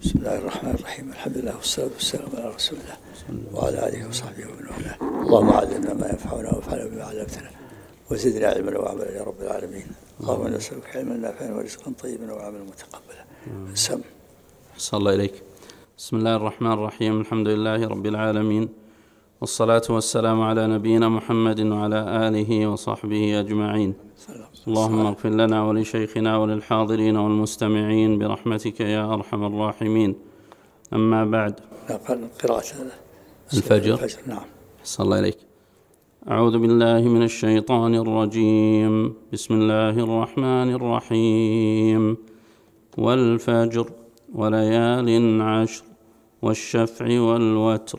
بسم الله الرحمن الرحيم الحمد لله والصلاة والسلام على رسول الله وعلى آله وصحبه ومن والاه اللهم علمنا ما ينفعنا وانفعنا بما علمتنا وزدنا علما وعملا يا رب العالمين اللهم نسألك علما نافعا ورزقا طيبا وعملا متقبلا سم صلى الله إليك بسم الله الرحمن الرحيم الحمد لله رب العالمين والصلاة والسلام على نبينا محمد وعلى آله وصحبه أجمعين اللهم اغفر لنا ولشيخنا وللحاضرين والمستمعين برحمتك يا أرحم الراحمين أما بعد قراءة الفجر, نعم صلى الله عليك أعوذ بالله من الشيطان الرجيم بسم الله الرحمن الرحيم والفجر وليال عشر والشفع والوتر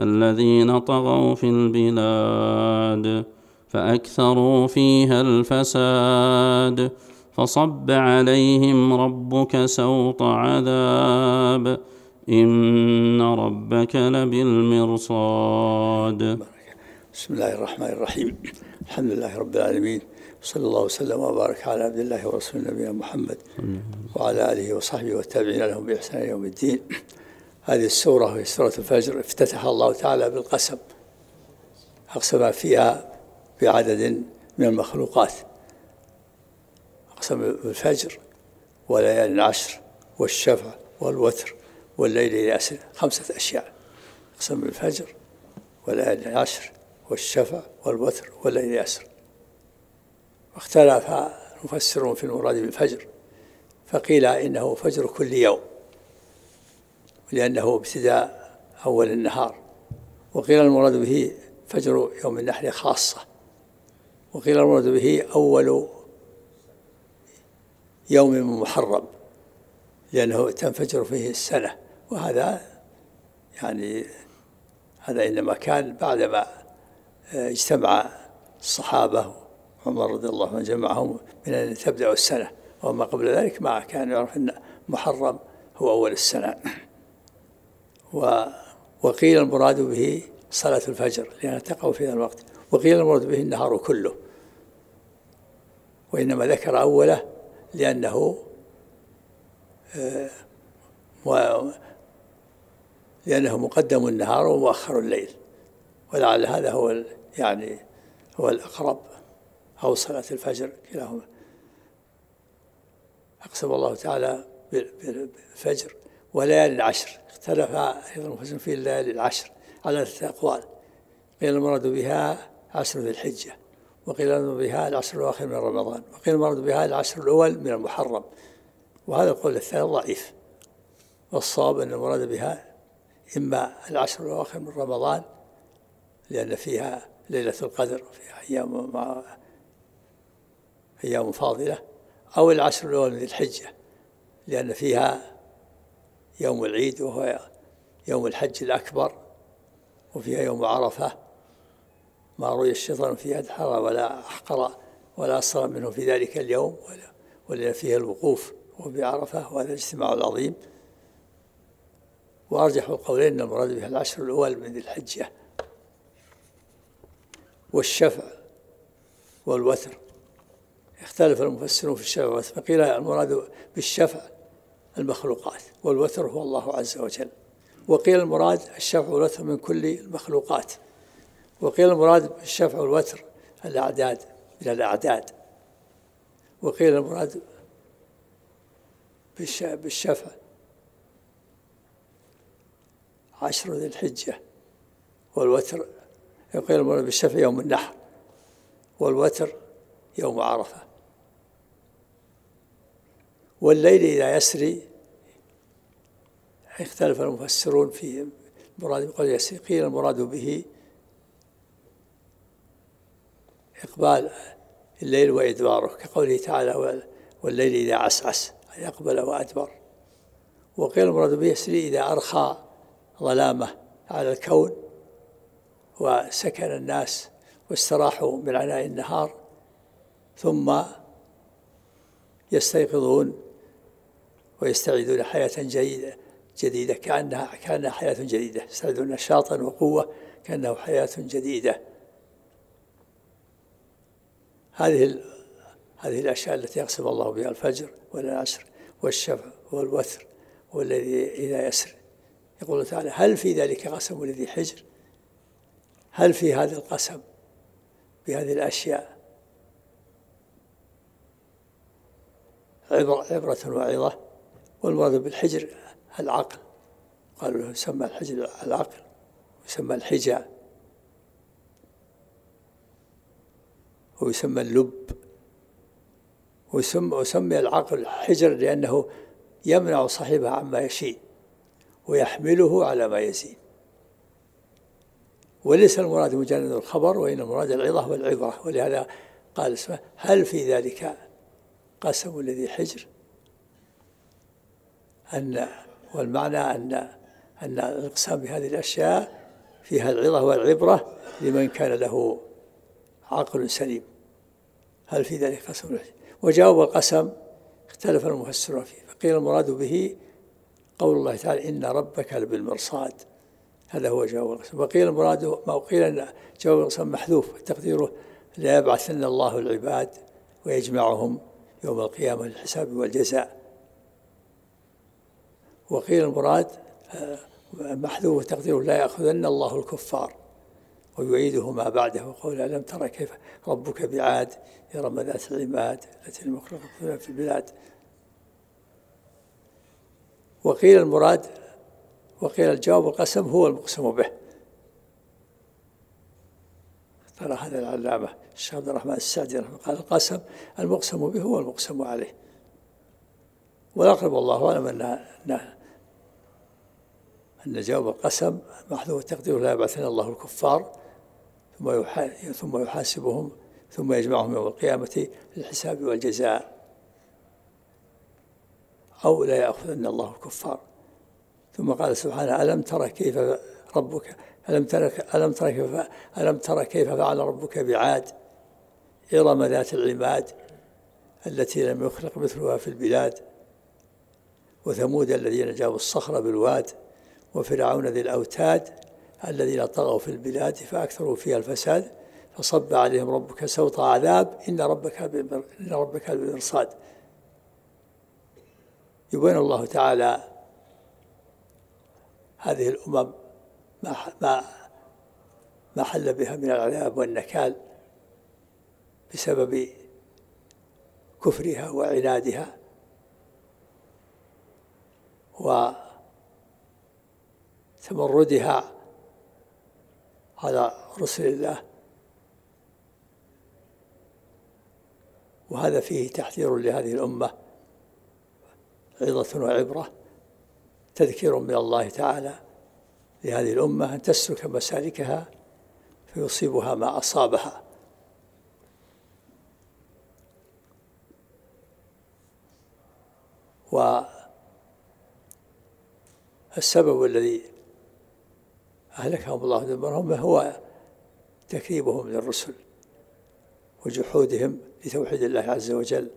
الذين طغوا في البلاد فاكثروا فيها الفساد فصب عليهم ربك سوط عذاب ان ربك لبالمرصاد بسم الله الرحمن الرحيم الحمد لله رب العالمين صلى الله وسلم وبارك على عبد الله ورسوله نبينا محمد وعلى اله وصحبه والتابعين لهم باحسان يوم الدين هذه السورة هي سورة الفجر افتتحها الله تعالى بالقسم أقسم فيها بعدد من المخلوقات أقسم بالفجر وليالي العشر والشفع والوتر والليل إلى أسر خمسة أشياء أقسم بالفجر وليالي العشر والشفع والوتر والليل إلى أسر واختلف المفسرون في المراد بالفجر فقيل إنه فجر كل يوم لأنه ابتداء أول النهار وقيل المراد به فجر يوم النحر خاصة وقيل المراد به أول يوم محرم لأنه تنفجر فيه السنة وهذا يعني هذا إنما كان بعدما آه، اجتمع الصحابة عمر رضي الله عنه جمعهم من أن تبدأ السنة وما قبل ذلك ما كان يعرف أن محرم هو أول السنة وقيل المراد به صلاة الفجر لأنها تقع في هذا الوقت وقيل المراد به النهار كله وإنما ذكر أوله لأنه آه، لأنه مقدم النهار ومؤخر الليل ولعل هذا هو يعني هو الأقرب أو صلاة الفجر كلاهما أقسم الله تعالى بالفجر وليالي العشر اختلف أيضا المفسرون في الليالي العشر على ثلاثة أقوال قيل المراد بها عشر ذي الحجة وقيل المراد بها العشر الأواخر من رمضان وقيل المراد بها العشر الأول من المحرم وهذا القول الثاني ضعيف والصواب أن المراد بها إما العشر الأواخر من رمضان لأن فيها ليلة القدر وفيها أيام مع أيام فاضلة أو العشر الأول من الحجة لأن فيها يوم العيد وهو يوم الحج الأكبر وفيها يوم عرفة ما روي الشيطان فيها أدحر ولا أحقر ولا أسرى منه في ذلك اليوم ولا, ولا فيها الوقوف وبعرفة وهذا الاجتماع العظيم وأرجح القولين أن المراد بها العشر الأول من ذي الحجة والشفع والوتر اختلف المفسرون في الشفع والوتر فقيل المراد بالشفع المخلوقات والوتر هو الله عز وجل وقيل المراد الشفع والوتر من كل المخلوقات وقيل المراد بالشفع والوتر الأعداد من الأعداد وقيل المراد بالشفع عشر ذي الحجة والوتر وقيل المراد بالشفع يوم النحر والوتر يوم عرفة والليل إذا يسري اختلف المفسرون في المراد بقول يسري قيل المراد به إقبال الليل وإدباره كقوله تعالى والليل إذا عسعس أي أقبل وأدبر وقيل المراد به يسري إذا أرخى ظلامه على الكون وسكن الناس واستراحوا من عناء النهار ثم يستيقظون ويستعيدون حياة جيدة جديدة كأنها كأنها حياة جديدة يستعيدون نشاطا وقوة كأنه حياة جديدة هذه هذه الأشياء التي يقسم الله بها الفجر والعصر والشفع والوتر والذي إذا يسر يقول تعالى هل في ذلك قسم لذي حجر هل في هذا القسم بهذه الأشياء عبرة وعظة والمراد بالحجر العقل قالوا له سمى الحجر العقل ويسمى الحجا ويسمى اللب وسمي العقل حجر لأنه يمنع صاحبه عما يشيء ويحمله على ما يزيد وليس المراد مجرد الخبر وإن المراد العظة والعبرة ولهذا قال اسمه هل في ذلك قسم الذي حجر أن والمعنى أن أن الاقسام بهذه الأشياء فيها العظة والعبرة لمن كان له عقل سليم هل في ذلك قسم وجواب القسم اختلف المفسرون فيه فقيل المراد به قول الله تعالى إن ربك لبالمرصاد هذا هو جواب القسم وقيل المراد ما قيل أن جواب القسم محذوف تقديره لا يبعثن الله العباد ويجمعهم يوم القيامة للحساب والجزاء وقيل المراد آه، محذوف تقديره لا يأخذن الله الكفار ويعيده ما بعده وقوله ألم ترى كيف ربك بعاد إرم ذات العماد التي المخلوقة في البلاد وقيل المراد وقيل الجواب القسم هو المقسم به ترى هذا العلامة الشيخ عبد الرحمن السعدي رحمه قال القسم المقسم به هو المقسم عليه والأقرب الله أعلم أن أن جواب القسم محذوف التقدير لا يبعثن الله الكفار ثم ثم يحاسبهم ثم يجمعهم يوم القيامة للحساب والجزاء أو لا يأخذن الله الكفار ثم قال سبحانه ألم ترى كيف ربك ألم ترى ألم ترى كيف ألم ترى كيف فعل ربك بعاد إرم ذات العماد التي لم يخلق مثلها في البلاد وثمود الذين جابوا الصخر بالواد وفرعون ذي الأوتاد الذين طغوا في البلاد فأكثروا فيها الفساد فصب عليهم ربك سوط عذاب إن ربك إن ربك بالمرصاد يبين الله تعالى هذه الأمم ما ما ما حل بها من العذاب والنكال بسبب كفرها وعنادها و تمردها على رسل الله وهذا فيه تحذير لهذه الأمة عظة وعبرة تذكير من الله تعالى لهذه الأمة أن تسلك مسالكها فيصيبها ما أصابها والسبب الذي أهلكهم الله دمرهم فهو تكذيبهم للرسل وجحودهم لتوحيد الله عز وجل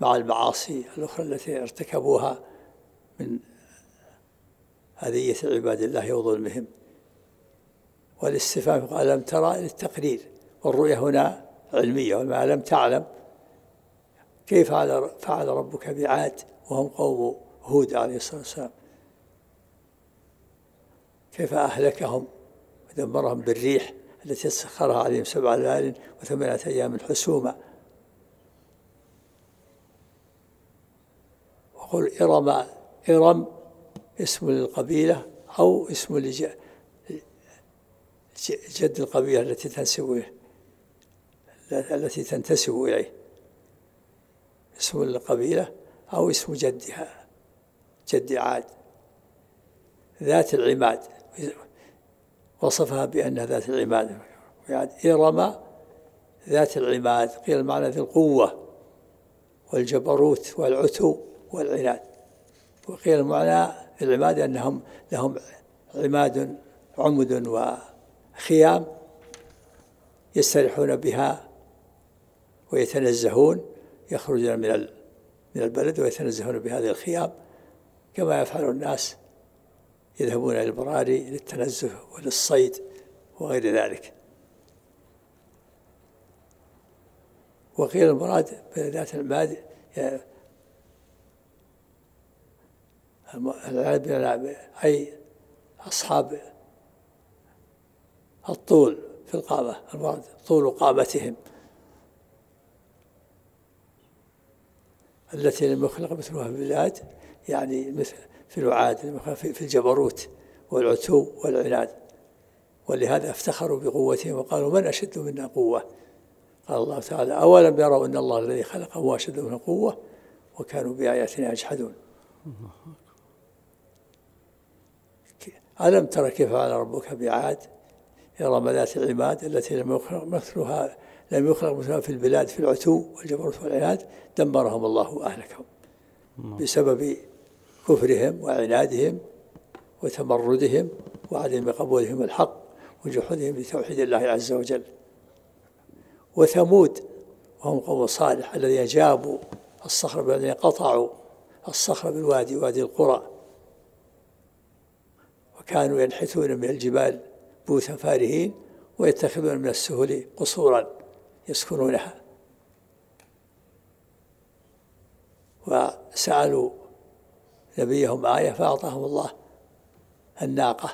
مع المعاصي الأخرى التي ارتكبوها من أذية عباد الله وظلمهم والاستفهام ألم ترى للتقرير والرؤية هنا علمية وما لم تعلم كيف فعل ربك بعاد وهم قوم هود عليه الصلاة والسلام كيف أهلكهم ودمرهم بالريح التي سخرها عليهم سبع ليال وثمانية أيام حسوما وقل إرم إرم اسم للقبيلة أو اسم لجد القبيلة التي تنسب إليه التي تنتسب إليه اسم القبيلة أو اسم جدها جد عاد ذات العماد وصفها بأنها ذات العماد يعني إرم ذات العماد قيل معنى ذي القوة والجبروت والعتو والعناد وقيل معنى العماد أنهم لهم عماد عمد وخيام يستريحون بها ويتنزهون يخرجون من من البلد ويتنزهون بهذه الخيام كما يفعل الناس يذهبون إلى البراري للتنزه وللصيد وغير ذلك وقيل المراد بذات يعني أي أصحاب الطول في القامة المراد طول قامتهم التي لم يخلق مثلها في البلاد يعني مثل في الوعاد في الجبروت والعتو والعناد ولهذا افتخروا بقوتهم وقالوا من أشد منا قوة قال الله تعالى أولم يروا أن الله الذي هو أشد منه قوة وكانوا بآياتنا يجحدون ألم ترى كيف فعل ربك بعاد إرم ذات العماد التي لم يخلق مثلها لم يخلق مثلها في البلاد في العتو والجبروت والعناد دمرهم الله وأهلكهم نعم. بسبب كفرهم وعنادهم وتمردهم وعدم قبولهم الحق وجحودهم لتوحيد الله عز وجل وثمود وهم قوم صالح الذين جابوا الصخر الذين قطعوا الصخر بالوادي وادي القرى وكانوا ينحتون من الجبال بوثا فارهين ويتخذون من السهول قصورا يسكنونها وسألوا نبيهم آية فأعطاهم الله الناقة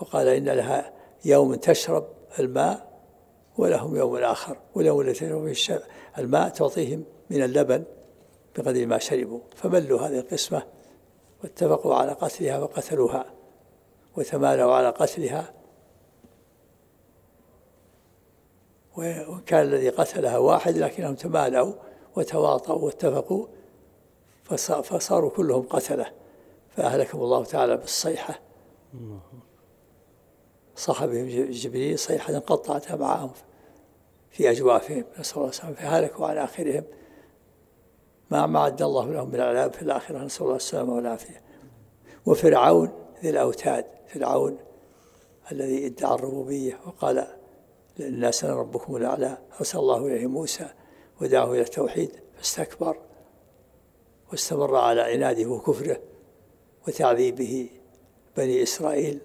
وقال إن لها يوم تشرب الماء ولهم يوم آخر واليوم الذي تشرب فيه الماء تعطيهم من اللبن بقدر ما شربوا فملوا هذه القسمة واتفقوا على قتلها وقتلوها وتمالوا على قتلها وكان الذي قتلها واحد لكنهم تمالوا وتواطؤوا واتفقوا فصاروا كلهم قتله فأهلكهم الله تعالى بالصيحة صاحبهم جبريل صيحة قطعت معهم في أجوافهم نسأل الله السلامة فهلكوا على آخرهم ما ما أعد الله لهم من العذاب في الآخرة نسأل الله السلامة والعافية وفرعون ذي الأوتاد فرعون الذي ادعى الربوبية وقال للناس أنا ربكم الأعلى أرسل الله إليه موسى ودعاه إلى التوحيد فاستكبر واستمر على عناده وكفره وتعذيبه بني إسرائيل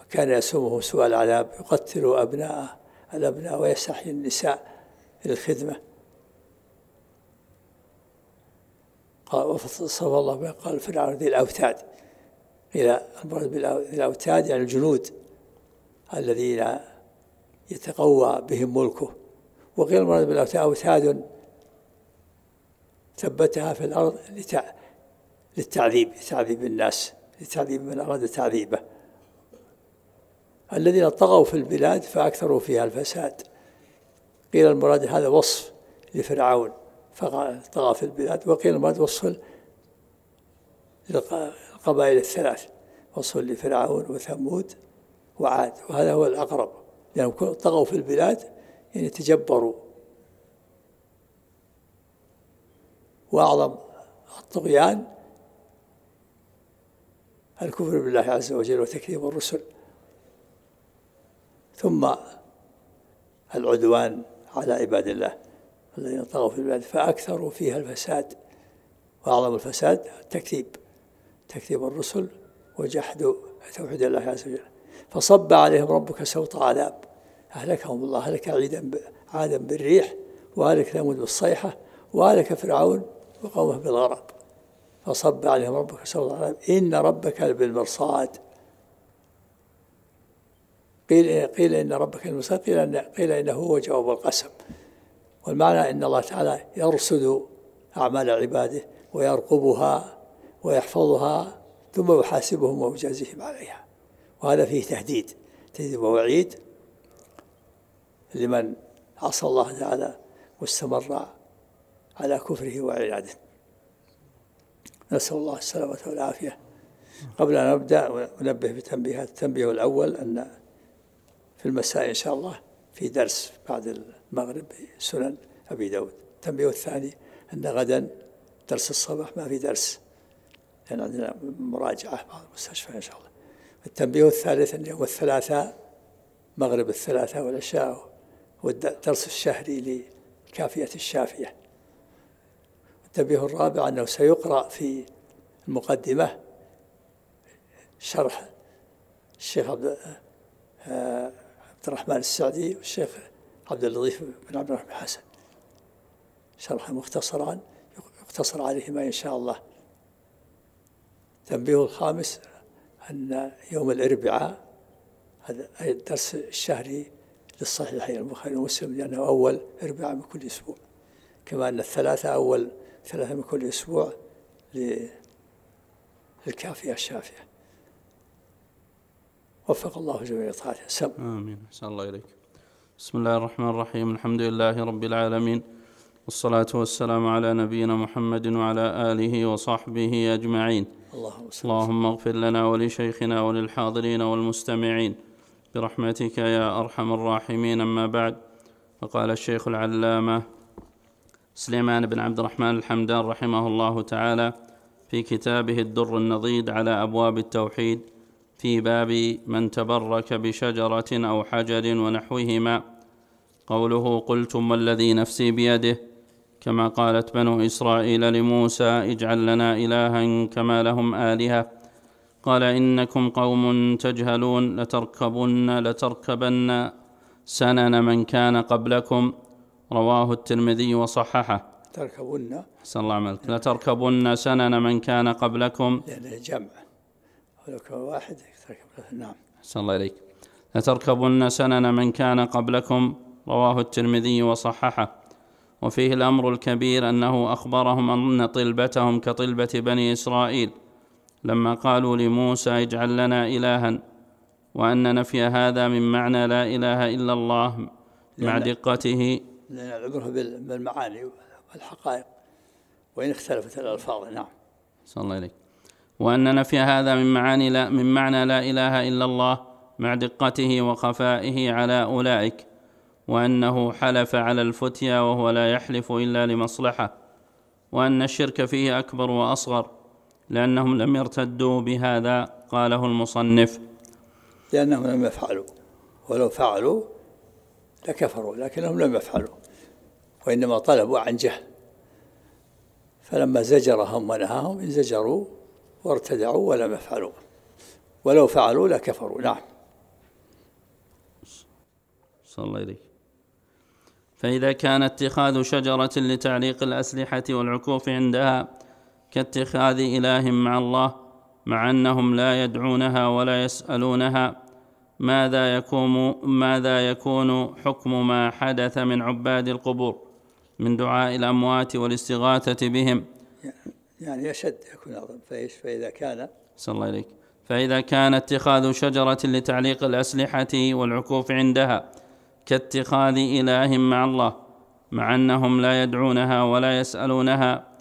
وكان يسومه سوء العذاب يقتل أبناء الأبناء ويستحيي النساء للخدمة قال وصف الله قال فرعون ذي الأوتاد إلى المراد بالأوتاد يعني الجنود الذين يتقوى بهم ملكه وقيل المراد بالأوتاد أوتاد ثبتها في الأرض لتع... للتعذيب لتعذيب الناس لتعذيب من أراد تعذيبه الذين طغوا في البلاد فأكثروا فيها الفساد قيل المراد هذا وصف لفرعون فطغى في البلاد وقيل المراد وصف للقبائل الثلاث وصف لفرعون وثمود وعاد وهذا هو الأقرب لأنهم يعني طغوا في البلاد يعني تجبروا وأعظم الطغيان الكفر بالله عز وجل وتكذيب الرسل ثم العدوان على عباد الله الذين طغوا في البلاد فأكثروا فيها الفساد وأعظم الفساد التكذيب تكذيب الرسل وجحد توحيد الله عز وجل فصب عليهم ربك سوط عذاب أهلكهم الله أهلك عيدا عادا بالريح وأهلك ثمود بالصيحة وأهلك فرعون وقومه بالغرق فصب عليهم ربك سوط العذاب إن ربك بالمرصاد قيل قيل إن ربك المرصاد قيل إن قيل إنه هو جواب القسم والمعنى أن الله تعالى يرصد أعمال عباده ويرقبها ويحفظها ثم يحاسبهم ويجازيهم عليها وهذا فيه تهديد تهديد ووعيد لمن عصى الله تعالى واستمر على كفره وعناده نسأل الله السلامة والعافية قبل أن أبدأ أنبه بتنبيهات التنبيه الأول أن في المساء إن شاء الله في درس بعد المغرب سنن أبي داود التنبيه الثاني أن غدا درس الصباح ما في درس لأن عندنا مراجعة بعض المستشفى إن شاء الله التنبيه الثالث أن يوم الثلاثاء مغرب الثلاثاء والعشاء والدرس الشهري لكافية الشافية التنبيه الرابع أنه سيقرأ في المقدمة شرح الشيخ آه، عبد الرحمن السعدي والشيخ عبد اللطيف بن عبد الرحمن حسن شرحا مختصرا يقتصر عليهما إن شاء الله تنبيه الخامس أن يوم الأربعاء هذا الدرس الشهري للصحيحين البخاري ومسلم لأنه أول أربعاء من كل أسبوع كما أن الثلاثة أول ثلاثة من كل أسبوع للكافية الشافية وفق الله جميع طاعته سم آمين أحسن الله إليك بسم الله الرحمن الرحيم الحمد لله رب العالمين والصلاة والسلام على نبينا محمد وعلى آله وصحبه أجمعين اللهم, اللهم اغفر لنا ولشيخنا وللحاضرين والمستمعين برحمتك يا أرحم الراحمين أما بعد فقال الشيخ العلامة سليمان بن عبد الرحمن الحمدان رحمه الله تعالى في كتابه الدر النضيد على أبواب التوحيد في باب من تبرك بشجرة أو حجر ونحوهما قوله قلتم والذي نفسي بيده كما قالت بنو إسرائيل لموسى اجعل لنا إلها كما لهم آلهة قال إنكم قوم تجهلون لتركبن لتركبن سنن من كان قبلكم رواه الترمذي وصححه تركبن أحسن الله عملك لتركبن سنن من كان قبلكم لان جمع واحد تركب نعم أحسن الله إليك لتركبن سنن من كان قبلكم رواه الترمذي وصححه وفيه الأمر الكبير أنه أخبرهم أن طلبتهم كطلبة بني إسرائيل لما قالوا لموسى اجعل لنا إلها وأن نفي هذا من معنى لا إله إلا الله مع دقته لأن العبرة بالمعاني والحقائق وإن اختلفت الألفاظ نعم صلى الله عليك وأن نفي هذا من معاني لا من معنى لا إله إلا الله مع دقته وخفائه على أولئك وأنه حلف على الفتيا وهو لا يحلف إلا لمصلحة وأن الشرك فيه أكبر وأصغر لأنهم لم يرتدوا بهذا قاله المصنف لأنهم لم يفعلوا ولو فعلوا لكفروا لكنهم لم يفعلوا وإنما طلبوا عن جهل فلما زجرهم ونهاهم انزجروا وارتدعوا ولم يفعلوا ولو فعلوا لكفروا نعم صلى الله عليه فإذا كان اتخاذ شجرة لتعليق الأسلحة والعكوف عندها كاتخاذ إله مع الله مع أنهم لا يدعونها ولا يسألونها ماذا يكون ماذا يكون حكم ما حدث من عباد القبور من دعاء الأموات والاستغاثة بهم يعني أشد يكون أظن فإيش فإذا كان صلى الله عليك فإذا كان اتخاذ شجرة لتعليق الأسلحة والعكوف عندها كاتخاذ إله مع الله مع أنهم لا يدعونها ولا يسألونها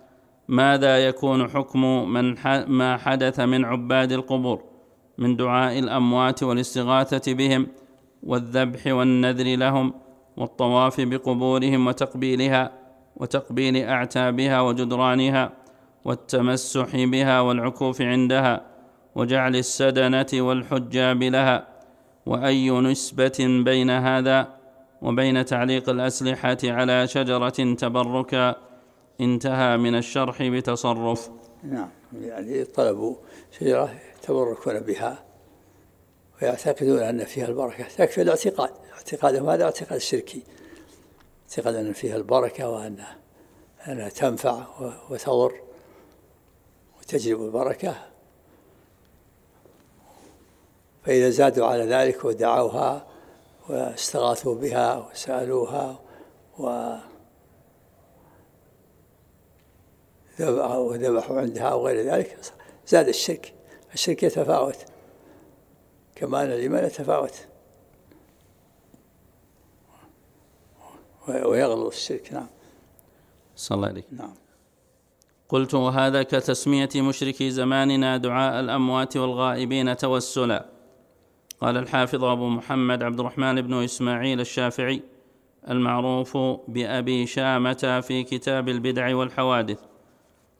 ماذا يكون حكم من ما حدث من عباد القبور من دعاء الاموات والاستغاثه بهم والذبح والنذر لهم والطواف بقبورهم وتقبيلها وتقبيل اعتابها وجدرانها والتمسح بها والعكوف عندها وجعل السدنه والحجاب لها واي نسبه بين هذا وبين تعليق الاسلحه على شجره تبركا انتهى من الشرح بتصرف نعم يعني طلبوا شجرة يتبركون بها ويعتقدون أن فيها البركة تكفي الاعتقاد اعتقادهم هذا اعتقاد شركي اعتقاد أن فيها البركة وأن أنها تنفع وتضر وتجلب البركة فإذا زادوا على ذلك ودعوها واستغاثوا بها وسألوها و ذبحوا ذبحوا عندها وغير ذلك زاد الشرك الشرك يتفاوت كما ان الإيمان يتفاوت ويغلو الشرك نعم صلى الله عليه نعم قلت وهذا كتسمية مشركي زماننا دعاء الأموات والغائبين توسلا قال الحافظ أبو محمد عبد الرحمن بن إسماعيل الشافعي المعروف بأبي شامة في كتاب البدع والحوادث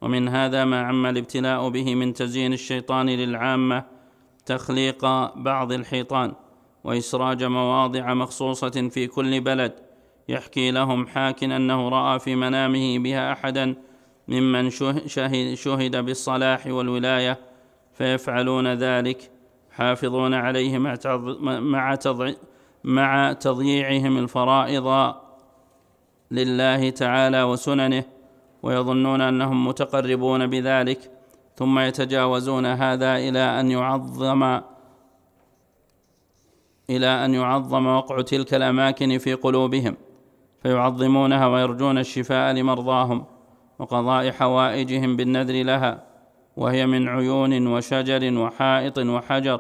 ومن هذا ما عم الابتلاء به من تزيين الشيطان للعامه تخليق بعض الحيطان واسراج مواضع مخصوصه في كل بلد يحكي لهم حاك انه راى في منامه بها احدا ممن شهد, بالصلاح والولايه فيفعلون ذلك حافظون عليه مع, مع تضييعهم الفرائض لله تعالى وسننه ويظنون انهم متقربون بذلك ثم يتجاوزون هذا الى ان يعظم الى ان يعظم وقع تلك الاماكن في قلوبهم فيعظمونها ويرجون الشفاء لمرضاهم وقضاء حوائجهم بالنذر لها وهي من عيون وشجر وحائط وحجر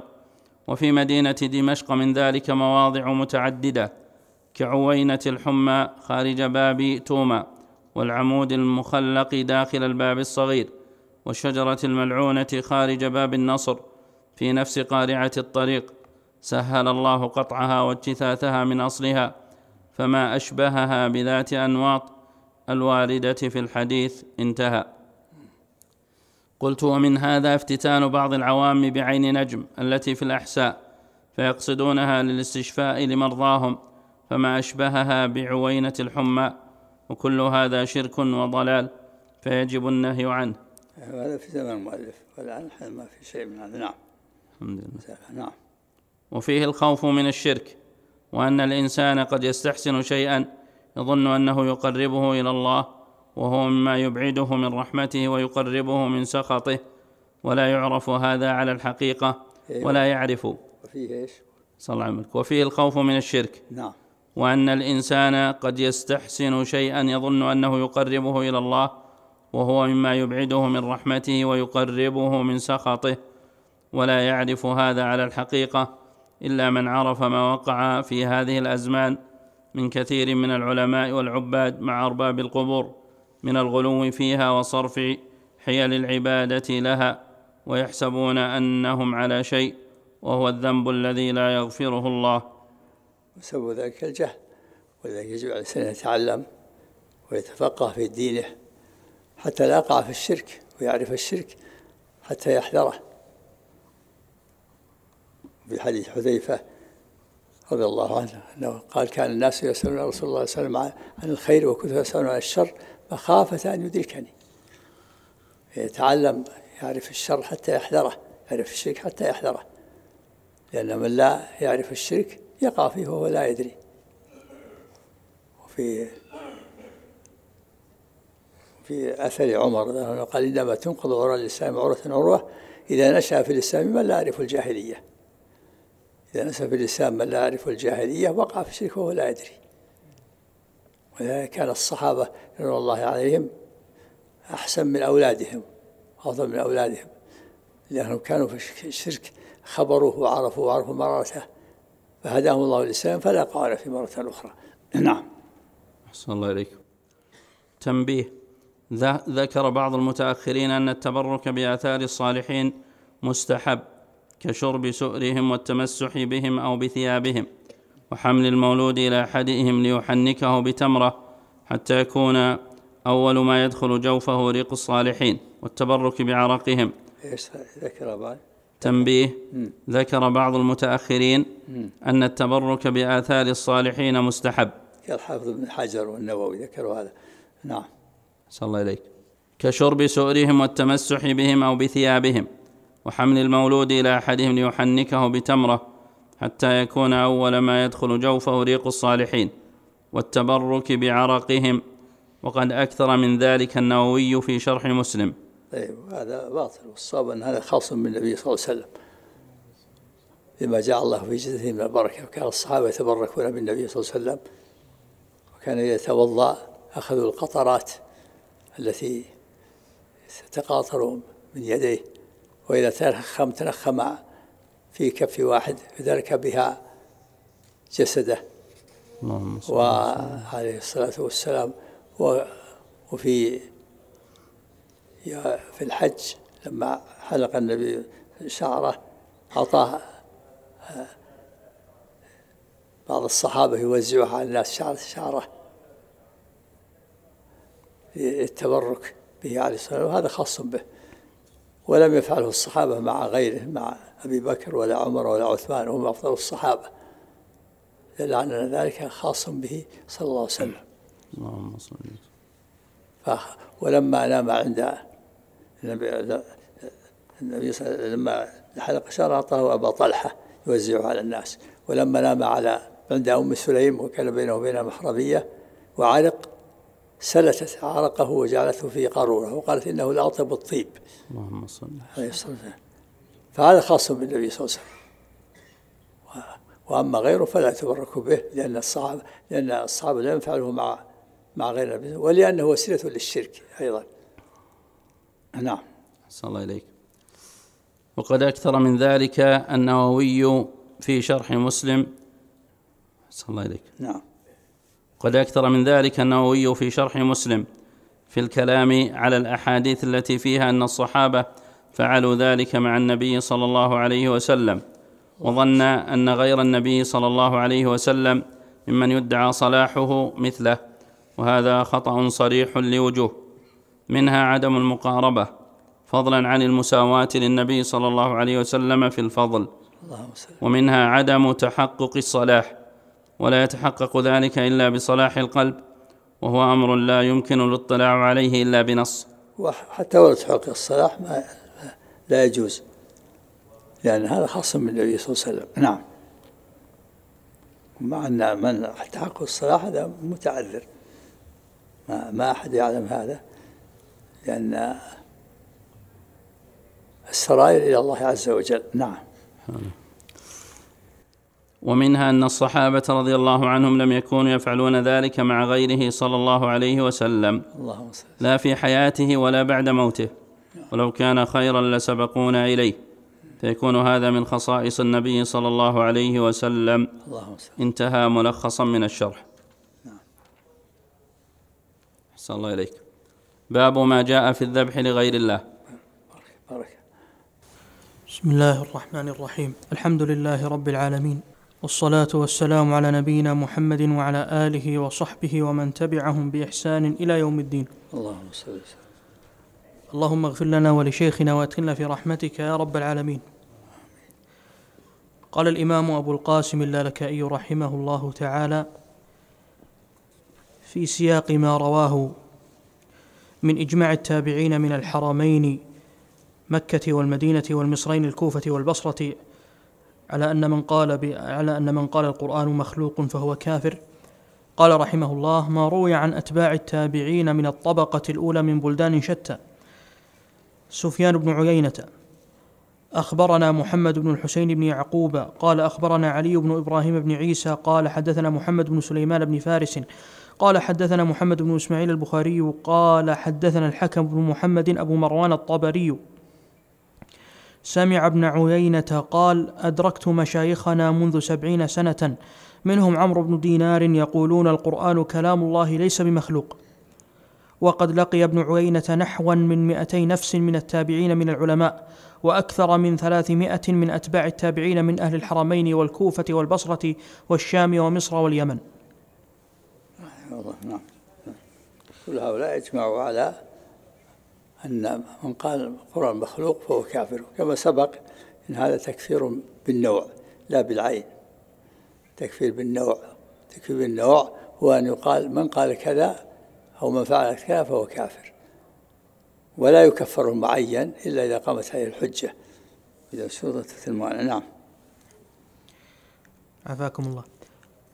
وفي مدينه دمشق من ذلك مواضع متعدده كعوينه الحمى خارج باب توما والعمود المخلق داخل الباب الصغير والشجرة الملعونة خارج باب النصر في نفس قارعة الطريق سهل الله قطعها واجتثاثها من أصلها فما أشبهها بذات أنواط الواردة في الحديث انتهى قلت ومن هذا افتتان بعض العوام بعين نجم التي في الأحساء فيقصدونها للاستشفاء لمرضاهم فما أشبهها بعوينة الحمى وكل هذا شرك وضلال فيجب النهي عنه هذا في زمن المؤلف والآن ما في شيء من هذا نعم الحمد لله نعم وفيه الخوف من الشرك وأن الإنسان قد يستحسن شيئا يظن أنه يقربه إلى الله وهو مما يبعده من رحمته ويقربه من سخطه ولا يعرف هذا على الحقيقة إيه. ولا يعرف وفيه ايش؟ صلى الله عليه وفيه الخوف من الشرك نعم وان الانسان قد يستحسن شيئا يظن انه يقربه الى الله وهو مما يبعده من رحمته ويقربه من سخطه ولا يعرف هذا على الحقيقه الا من عرف ما وقع في هذه الازمان من كثير من العلماء والعباد مع ارباب القبور من الغلو فيها وصرف حيل العباده لها ويحسبون انهم على شيء وهو الذنب الذي لا يغفره الله وسبب ذلك الجهل ولذلك يجب على الإنسان ان يتعلم ويتفقه في دينه حتى لا يقع في الشرك ويعرف الشرك حتى يحذره في حديث حذيفة رضي الله عنه أنه قال كان الناس يسألون رسول الله صلى الله عليه وسلم عن الخير وكنت يسألون عن الشر مخافة أن يدركني يتعلم يعرف الشر حتى يحذره يعرف الشرك حتى يحذره لأن من لا يعرف الشرك يقع فيه وهو لا يدري وفي في أثر عمر قال إنما تنقض عرى الإسلام عروة عروة إذا نشأ في الإسلام من لا يعرف الجاهلية إذا نشأ في الإسلام من لا يعرف الجاهلية وقع في الشرك وهو لا يدري ولذلك كان الصحابة رضوان الله عليهم أحسن من أولادهم أفضل من أولادهم لأنهم كانوا في الشرك خبروه وعرفوا وعرفوا مرارته فهداهم الله للإسلام فلا قال في مرة أخرى نعم أحسن الله إليكم تنبيه ذكر بعض المتأخرين أن التبرك بآثار الصالحين مستحب كشرب سؤرهم والتمسح بهم أو بثيابهم وحمل المولود إلى أحدهم ليحنكه بتمرة حتى يكون أول ما يدخل جوفه ريق الصالحين والتبرك بعرقهم ذكر تنبيه ذكر بعض المتأخرين أن التبرك بآثار الصالحين مستحب كالحافظ ابن حجر والنووي ذكروا هذا نعم صلى الله إليك كشرب سؤرهم والتمسح بهم أو بثيابهم وحمل المولود إلى أحدهم ليحنكه بتمرة حتى يكون أول ما يدخل جوفه ريق الصالحين والتبرك بعرقهم وقد أكثر من ذلك النووي في شرح مسلم أيوة هذا باطل والصواب أن هذا خاص بالنبي صلى الله عليه وسلم لما جاء الله في جسده من البركة وكان الصحابة يتبركون بالنبي صلى الله عليه وسلم وكان إذا توضأ أخذوا القطرات التي تتقاطر من يديه وإذا ترخم ترخم في كف واحد فذلك بها جسده اللهم صل وعليه الصلاة والسلام وفي في الحج لما حلق النبي شعره أعطاه آه، بعض الصحابة يوزعها على الناس شعر شعره للتبرك به عليه الصلاة والسلام وهذا خاص به ولم يفعله الصحابة مع غيره مع أبي بكر ولا عمر ولا عثمان هم أفضل الصحابة دل على أن ذلك خاص به صلى الله عليه وسلم اللهم صل ولما نام عند النبي النبي لما حلق شعره أعطاه أبا طلحة يوزعه على الناس ولما نام على عند أم سليم وكان بينه وبينها محربية وعرق سلتت عرقه وجعلته في قارورة وقالت إنه لأطيب الطيب اللهم صل عليه الصلاة والسلام فهذا خاص بالنبي صلى الله عليه وسلم واما غيره فلا يتبرك به لان الصحابه لان الصحابه لا ينفعله مع مع غير النبي ولانه وسيله للشرك ايضا نعم أحسن الله إليك وقد أكثر من ذلك النووي في شرح مسلم أحسن الله إليك نعم قد أكثر من ذلك النووي في شرح مسلم في الكلام على الأحاديث التي فيها أن الصحابة فعلوا ذلك مع النبي صلى الله عليه وسلم وظن أن غير النبي صلى الله عليه وسلم ممن يدعى صلاحه مثله وهذا خطأ صريح لوجوه منها عدم المقاربة فضلا عن المساواة للنبي صلى الله عليه وسلم في الفضل ومنها عدم تحقق الصلاح ولا يتحقق ذلك إلا بصلاح القلب وهو أمر لا يمكن الاطلاع عليه إلا بنص حتى ولو تحقق الصلاح ما لا يجوز لأن هذا خاص النبي صلى الله عليه وسلم نعم مع أن من تحقق الصلاح هذا متعذر ما, ما أحد يعلم هذا لأن السرائر إلى الله عز وجل نعم ومنها أن الصحابة رضي الله عنهم لم يكونوا يفعلون ذلك مع غيره صلى الله عليه وسلم لا في حياته ولا بعد موته ولو كان خيرا لسبقونا إليه فيكون هذا من خصائص النبي صلى الله عليه وسلم انتهى ملخصا من الشرح نعم. أحسن الله إليك باب ما جاء في الذبح لغير الله بارك بسم الله الرحمن الرحيم الحمد لله رب العالمين والصلاة والسلام على نبينا محمد وعلى آله وصحبه ومن تبعهم بإحسان إلى يوم الدين اللهم صل وسلم اللهم اغفر لنا ولشيخنا وادخلنا في رحمتك يا رب العالمين قال الإمام أبو القاسم اللالكائي رحمه الله تعالى في سياق ما رواه من إجماع التابعين من الحرمين مكة والمدينة والمصرين الكوفة والبصرة على أن من قال ب... على أن من قال القرآن مخلوق فهو كافر قال رحمه الله ما روي عن أتباع التابعين من الطبقة الأولى من بلدان شتى سفيان بن عيينة أخبرنا محمد بن الحسين بن يعقوب قال أخبرنا علي بن إبراهيم بن عيسى قال حدثنا محمد بن سليمان بن فارس قال حدثنا محمد بن إسماعيل البخاري قال حدثنا الحكم بن محمد أبو مروان الطبري سمع ابن عيينة قال أدركت مشايخنا منذ سبعين سنة منهم عمرو بن دينار يقولون القرآن كلام الله ليس بمخلوق وقد لقي ابن عيينة نحوا من مئتي نفس من التابعين من العلماء وأكثر من ثلاثمائة من أتباع التابعين من أهل الحرمين والكوفة والبصرة والشام ومصر واليمن نعم كل هؤلاء يجمعوا على أن من قال القرآن مخلوق فهو كافر كما سبق إن هذا تكفير بالنوع لا بالعين تكفير بالنوع تكفير بالنوع هو أن يقال من قال كذا أو من فعل كذا فهو كافر ولا يكفر معين إلا إذا قامت هذه الحجة إذا شرطت المعنى نعم عفاكم الله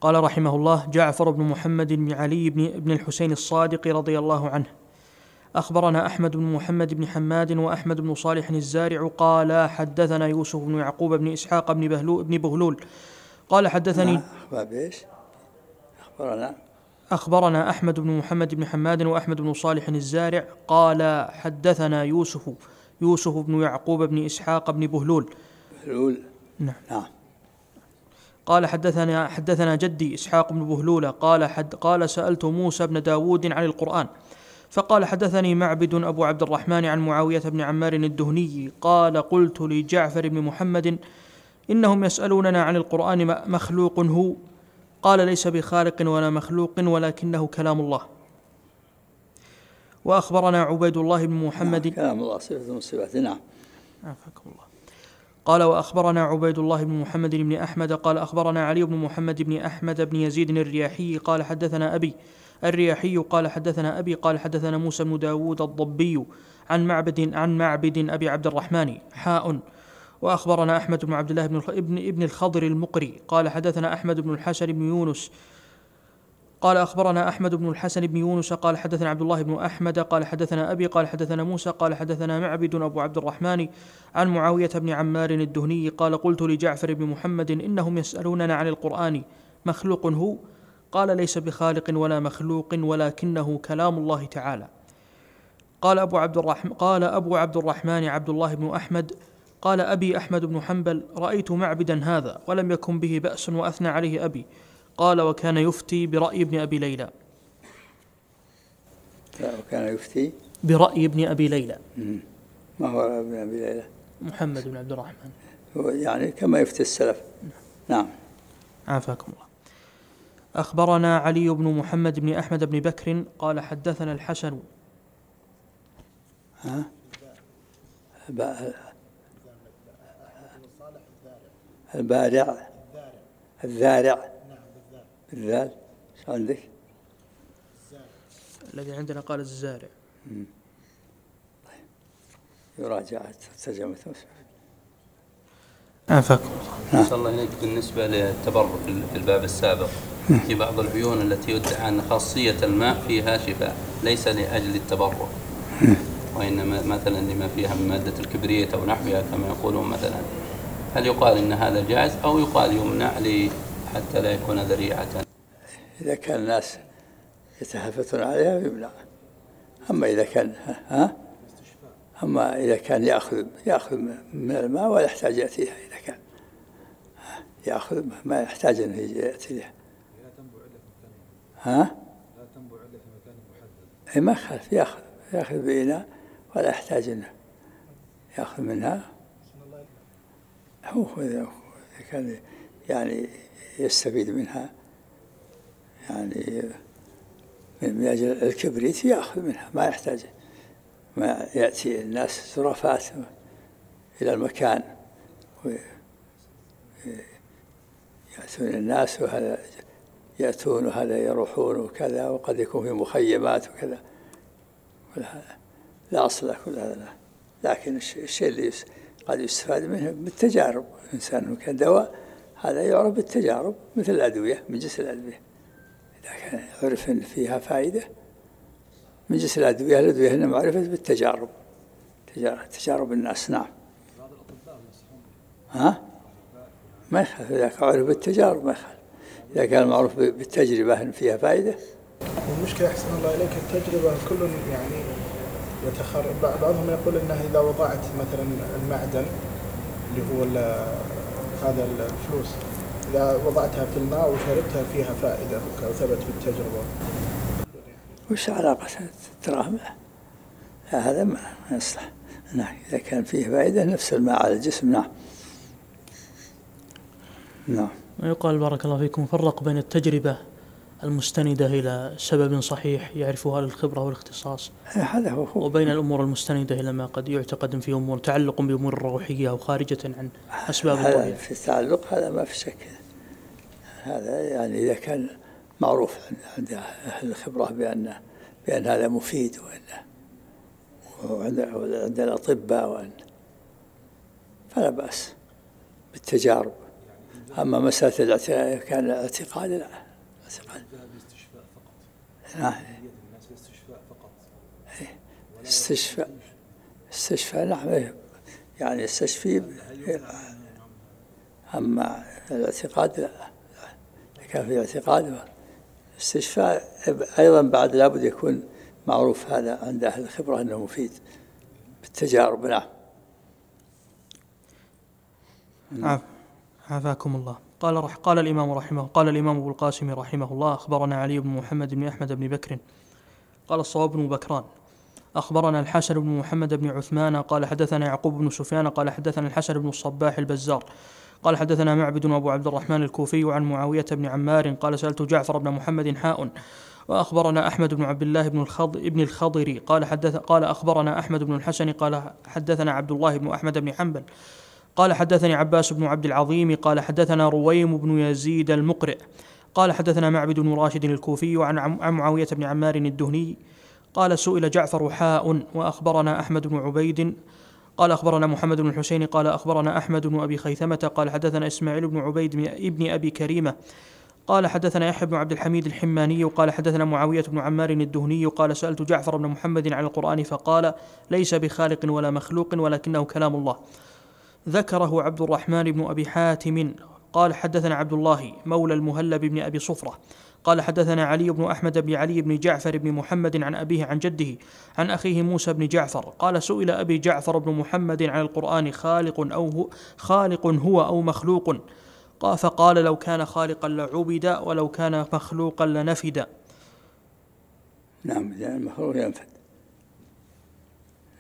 قال رحمه الله جعفر بن محمد بن علي بن, بن الحسين الصادق رضي الله عنه أخبرنا أحمد بن محمد بن حماد وأحمد بن صالح الزارع قال حدثنا يوسف بن يعقوب بن إسحاق بن, بهلو بن بهلول قال حدثني أخبرنا أخبرنا أحمد بن محمد بن حماد وأحمد بن صالح الزارع قال حدثنا يوسف يوسف بن يعقوب بن إسحاق بن بهلول بهلول نعم, نعم. قال حدثنا حدثنا جدي إسحاق بن بهلولة قال حد قال سألت موسى بن داود عن القرآن فقال حدثني معبد أبو عبد الرحمن عن معاوية بن عمار الدهني قال قلت لجعفر بن محمد إنهم يسألوننا عن القرآن مخلوق هو قال ليس بخالق ولا مخلوق ولكنه كلام الله وأخبرنا عبيد الله بن محمد نعم كلام الله صفة من نعم عافاكم الله قال وأخبرنا عبيد الله بن محمد بن أحمد قال أخبرنا علي بن محمد بن أحمد بن يزيد الرياحي قال حدثنا أبي الرياحي قال حدثنا أبي قال حدثنا موسى بن داود الضبي عن معبد عن معبد أبي عبد الرحمن حاء وأخبرنا أحمد بن عبد الله بن ابن ابن الخضر المقري قال حدثنا أحمد بن الحسن بن يونس قال أخبرنا أحمد بن الحسن بن يونس قال حدثنا عبد الله بن أحمد قال حدثنا أبي قال حدثنا موسى قال حدثنا معبد أبو عبد الرحمن عن معاوية بن عمار الدهني قال قلت لجعفر بن محمد إنهم يسألوننا عن القرآن مخلوق هو قال ليس بخالق ولا مخلوق ولكنه كلام الله تعالى قال أبو عبد الرحمن قال أبو عبد الرحمن عبد الله بن أحمد قال أبي أحمد بن حنبل رأيت معبدا هذا ولم يكن به بأس وأثنى عليه أبي قال وكان يفتي برأي ابن أبي ليلى وكان يفتي برأي ابن أبي ليلى ما هو رأي ابن أبي ليلى محمد بن عبد الرحمن هو يعني كما يفتي السلف نعم عافاكم الله أخبرنا علي بن محمد بن أحمد بن بكر قال حدثنا الحسن ها؟ البارع الذارع الذال ايش عندك؟ الذي عندنا قال الزارع طيب يراجع ترجمة أعفاكم الله الله إليك بالنسبة للتبرك في الباب السابق في بعض العيون التي يدعى أن خاصية الماء فيها شفاء ليس لأجل التبرك وإنما مثلا لما فيها من مادة الكبريت أو نحوها كما يقولون مثلا هل يقال أن هذا جائز أو يقال يمنع حتى لا يكون ذريعة إذا كان الناس يتهافتون عليها يمنع أما إذا كان ها أما إذا كان يأخذ يأخذ من الماء ولا يحتاج يأتيها إذا كان يأخذ ما يحتاج أنه يأتي لها ها؟ لا تنبع إلا في مكان محدد أي ما يخالف يأخذ يأخذ بإناء ولا يحتاج أنه يأخذ منها هو إذا كان يعني يستفيد منها يعني من أجل الكبريت يأخذ منها ما يحتاج ما يأتي الناس زرافات إلى المكان ويأتون الناس وهذا يأتون وهذا يروحون وكذا وقد يكون في مخيمات وكذا لا أصل كل هذا لكن الشيء اللي قد يستفاد منه بالتجارب الإنسان كدواء هذا يعرف بالتجارب مثل الأدوية مجلس الأدوية إذا كان عرف أن فيها فائدة مجلس الأدوية الأدوية هنا معرفة بالتجارب تجارب, تجارب الناس نعم ها؟ ما يخالف إذا كان عرف بالتجارب ما يخالف إذا كان معروف بالتجربة أن فيها فائدة المشكلة أحسن الله إليك التجربة كل يعني يتخرب بعضهم يقول أنه إذا وضعت مثلا المعدن اللي هو هذا الفلوس إذا وضعتها في الماء وشربتها فيها فائدة وثبت في التجربه وش علاقة الدراهم هذا ما يصلح نعم إذا كان فيه فائدة نفس الماء على الجسم نعم نعم ويقال بارك الله فيكم فرق بين التجربة المستندة إلى سبب صحيح يعرفها للخبرة والاختصاص هذا هو وبين الأمور المستندة إلى ما قد يعتقد في أمور تعلق بأمور روحية أو خارجة عن أسباب الطبيعة في التعلق هذا ما في شك هذا يعني إذا كان معروف عند أهل الخبرة بأن بأن هذا مفيد وأن عند الأطباء وأن فلا بأس بالتجارب أما مسألة الاعتقاد كان الاعتقاد لا فقط نعم الناس فقط استشفاء استشفاء نعم يعني استشفي أما الاعتقاد لا كان في الاعتقاد استشفاء أيضا بعد لابد يكون معروف هذا عند أهل الخبرة أنه مفيد بالتجارب نعم عافاكم الله قال رح قال الإمام رحمه قال الإمام أبو القاسم رحمه الله أخبرنا علي بن محمد بن أحمد بن بكر قال الصواب بن بكران أخبرنا الحسن بن محمد بن عثمان قال حدثنا يعقوب بن سفيان قال حدثنا الحسن بن الصباح البزار قال حدثنا معبد وأبو عبد الرحمن الكوفي عن معاوية بن عمار قال سألت جعفر بن محمد حاء وأخبرنا أحمد بن عبد الله بن الخض ابن الخضري قال حدث قال أخبرنا أحمد بن الحسن قال حدثنا عبد الله بن أحمد بن حنبل قال حدثني عباس بن عبد العظيم قال حدثنا رويم بن يزيد المقرئ قال حدثنا معبد بن راشد الكوفي عن معاوية بن عمار الدهني قال سئل جعفر حاء وأخبرنا أحمد بن عبيد قال أخبرنا محمد بن الحسين قال أخبرنا أحمد بن أبي خيثمة قال حدثنا إسماعيل بن عبيد بن أبي كريمة قال حدثنا يحيى بن عبد الحميد الحماني وقال حدثنا معاوية بن عمار الدهني قال سألت جعفر بن محمد عن القرآن فقال ليس بخالق ولا مخلوق ولكنه كلام الله ذكره عبد الرحمن بن أبي حاتم قال حدثنا عبد الله مولى المهلب بن أبي صفرة قال حدثنا علي بن أحمد بن علي بن جعفر بن محمد عن أبيه عن جده عن أخيه موسى بن جعفر قال سئل أبي جعفر بن محمد عن القرآن خالق أو هو خالق هو أو مخلوق فقال لو كان خالقا لعبد ولو كان مخلوقا لنفد نعم لأن المخلوق ينفد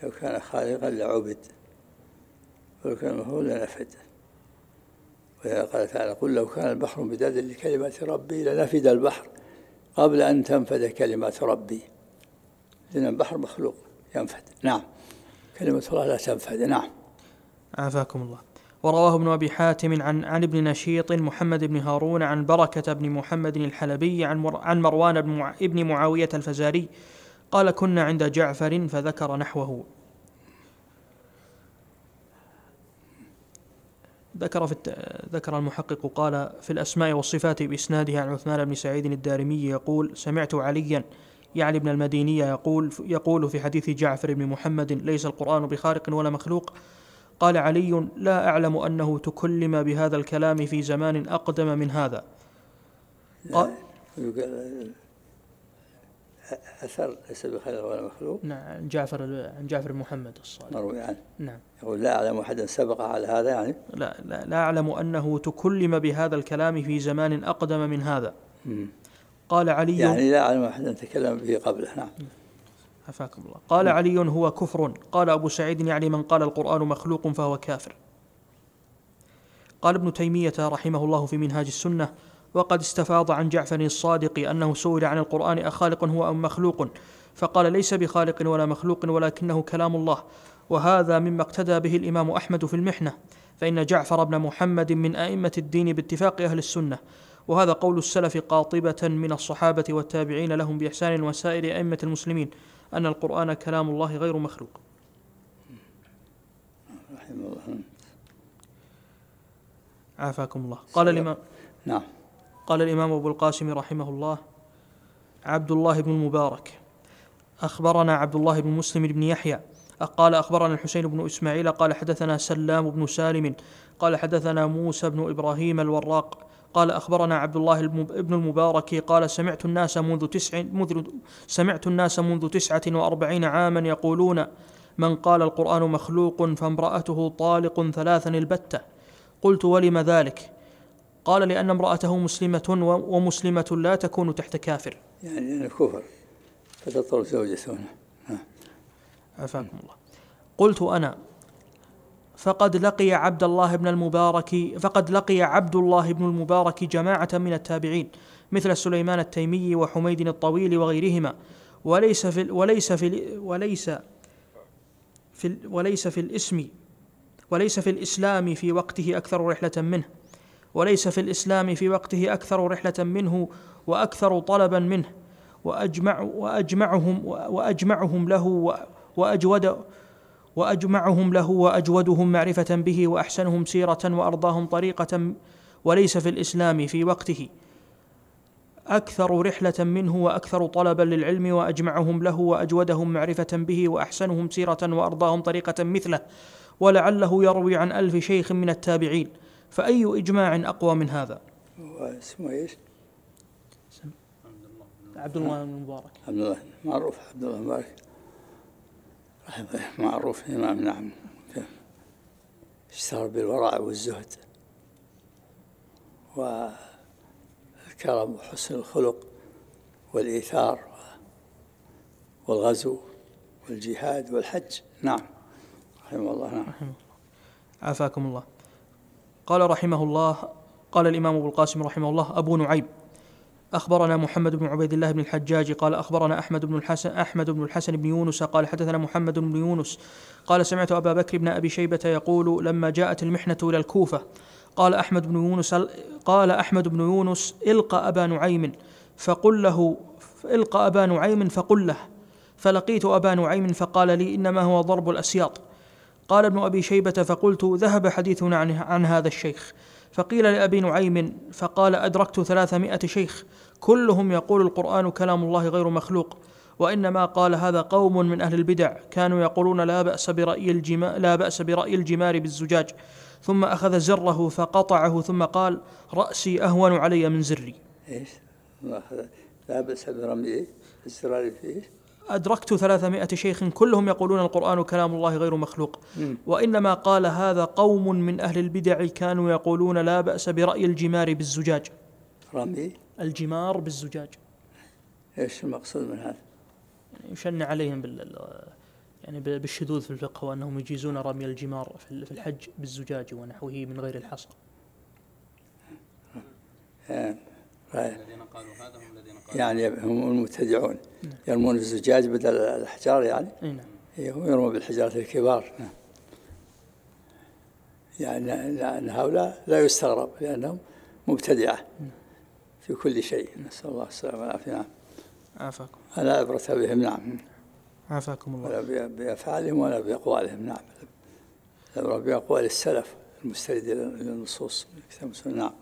لو كان خالقا لعبد ولو كان مفعولا نفد قال تعالى قل لو كان البحر مدادا لكلمات ربي لنفد البحر قبل أن تنفد كلمات ربي لأن البحر مخلوق ينفد نعم كلمة الله لا تنفد نعم عافاكم الله ورواه ابن أبي حاتم عن عن ابن نشيط محمد بن هارون عن بركة بن محمد الحلبي عن عن مروان بن, مع... بن معاوية الفزاري قال كنا عند جعفر فذكر نحوه ذكر في ذكر المحقق قال في الأسماء والصفات بإسنادها عن عثمان بن سعيد الدارمي يقول سمعت عليا يعني ابن المدينية يقول يقول في حديث جعفر بن محمد ليس القرآن بخارق ولا مخلوق قال علي لا أعلم أنه تكلم بهذا الكلام في زمان أقدم من هذا قال أثر ليس بخير ولا مخلوق نعم عن جعفر عن جعفر محمد الصالح مروي عنه نعم يقول لا أعلم أحدا سبق على هذا يعني لا لا, لا أعلم أنه تكلم بهذا الكلام في زمان أقدم من هذا قال علي يعني لا أعلم أحدا تكلم به قبله نعم عفاكم الله قال مم. علي هو كفر قال أبو سعيد يعني من قال القرآن مخلوق فهو كافر قال ابن تيمية رحمه الله في منهاج السنة وقد استفاض عن جعفر الصادق أنه سئل عن القرآن أخالق هو أم مخلوق فقال ليس بخالق ولا مخلوق ولكنه كلام الله وهذا مما اقتدى به الإمام أحمد في المحنة فإن جعفر بن محمد من أئمة الدين باتفاق أهل السنة وهذا قول السلف قاطبة من الصحابة والتابعين لهم بإحسان وسائر أئمة المسلمين أن القرآن كلام الله غير مخلوق رحمه الله عافاكم الله قال الإمام نعم قال الإمام أبو القاسم رحمه الله عبد الله بن المبارك أخبرنا عبد الله بن مسلم بن يحيى قال أخبرنا الحسين بن إسماعيل قال حدثنا سلام بن سالم قال حدثنا موسى بن إبراهيم الوراق قال أخبرنا عبد الله بن المبارك قال سمعت الناس منذ تسع منذ سمعت الناس منذ تسعة وأربعين عاما يقولون من قال القرآن مخلوق فامرأته طالق ثلاثا البتة قلت ولم ذلك قال لأن امرأته مسلمة ومسلمة لا تكون تحت كافر يعني الكفر فتضطر زوجته عفاكم الله قلت أنا فقد لقي عبد الله بن المبارك فقد لقي عبد الله بن المبارك جماعة من التابعين مثل سليمان التيمي وحميد الطويل وغيرهما وليس في وليس في وليس في وليس في الاسم وليس في الإسلام في وقته أكثر رحلة منه وليس في الإسلام في وقته أكثر رحلة منه وأكثر طلبا منه وأجمع وأجمعهم وأجمعهم له وأجود وأجمعهم له وأجودهم معرفة به وأحسنهم سيرة وأرضاهم طريقة وليس في الإسلام في وقته أكثر رحلة منه وأكثر طلبا للعلم وأجمعهم له وأجودهم معرفة به وأحسنهم سيرة وأرضاهم طريقة مثله ولعله يروي عن ألف شيخ من التابعين فأي إجماع أقوى من هذا اسمه إيش عبد الله بن المبارك عبد الله معروف عبد الله المبارك معروف إمام نعم اشتهر بالورع والزهد والكرم وحسن الخلق والإيثار والغزو والجهاد والحج نعم رحمه الله نعم رحمه الله عافاكم الله قال رحمه الله قال الإمام أبو القاسم رحمه الله أبو نعيم أخبرنا محمد بن عبيد الله بن الحجاج قال أخبرنا أحمد بن الحسن أحمد بن الحسن بن يونس قال حدثنا محمد بن يونس قال سمعت أبا بكر بن أبي شيبة يقول لما جاءت المحنة إلى الكوفة قال أحمد بن يونس قال أحمد بن يونس إلقى أبا نعيم فقل له إلقى أبا نعيم فقل له فلقيت أبا نعيم فقال لي إنما هو ضرب الأسياط قال ابن أبي شيبة فقلت ذهب حديثنا عن, عن هذا الشيخ فقيل لأبي نعيم فقال أدركت ثلاثمائة شيخ كلهم يقول القرآن كلام الله غير مخلوق وإنما قال هذا قوم من أهل البدع كانوا يقولون لا بأس برأي الجمار, لا بأس برأي الجمار بالزجاج ثم أخذ زره فقطعه ثم قال رأسي أهون علي من زري إيش؟ لا بأس برمي الزرار فيه أدركت ثلاثمائة شيخ كلهم يقولون القرآن كلام الله غير مخلوق وإنما قال هذا قوم من أهل البدع كانوا يقولون لا بأس برأي الجمار بالزجاج رمي الجمار بالزجاج إيش المقصود من هذا يعني يشن عليهم بال يعني بالشذوذ في الفقه وأنهم يجيزون رمي الجمار في الحج بالزجاج ونحوه من غير الحصر آه. آه. الذين قالوا هذا هم يعني هم المبتدعون يرمون الزجاج بدل الأحجار يعني اي نعم إيه، يرمون بالحجارة الكبار نعم يعني لأن هؤلاء لا يستغرب لأنهم مبتدعة في كل شيء نسأل الله السلامة والعافية نعم عافاكم لا عبرة بهم نعم عافاكم الله ولا بأفعالهم ولا بأقوالهم نعم العبرة بأقوال السلف المستند إلى النصوص نعم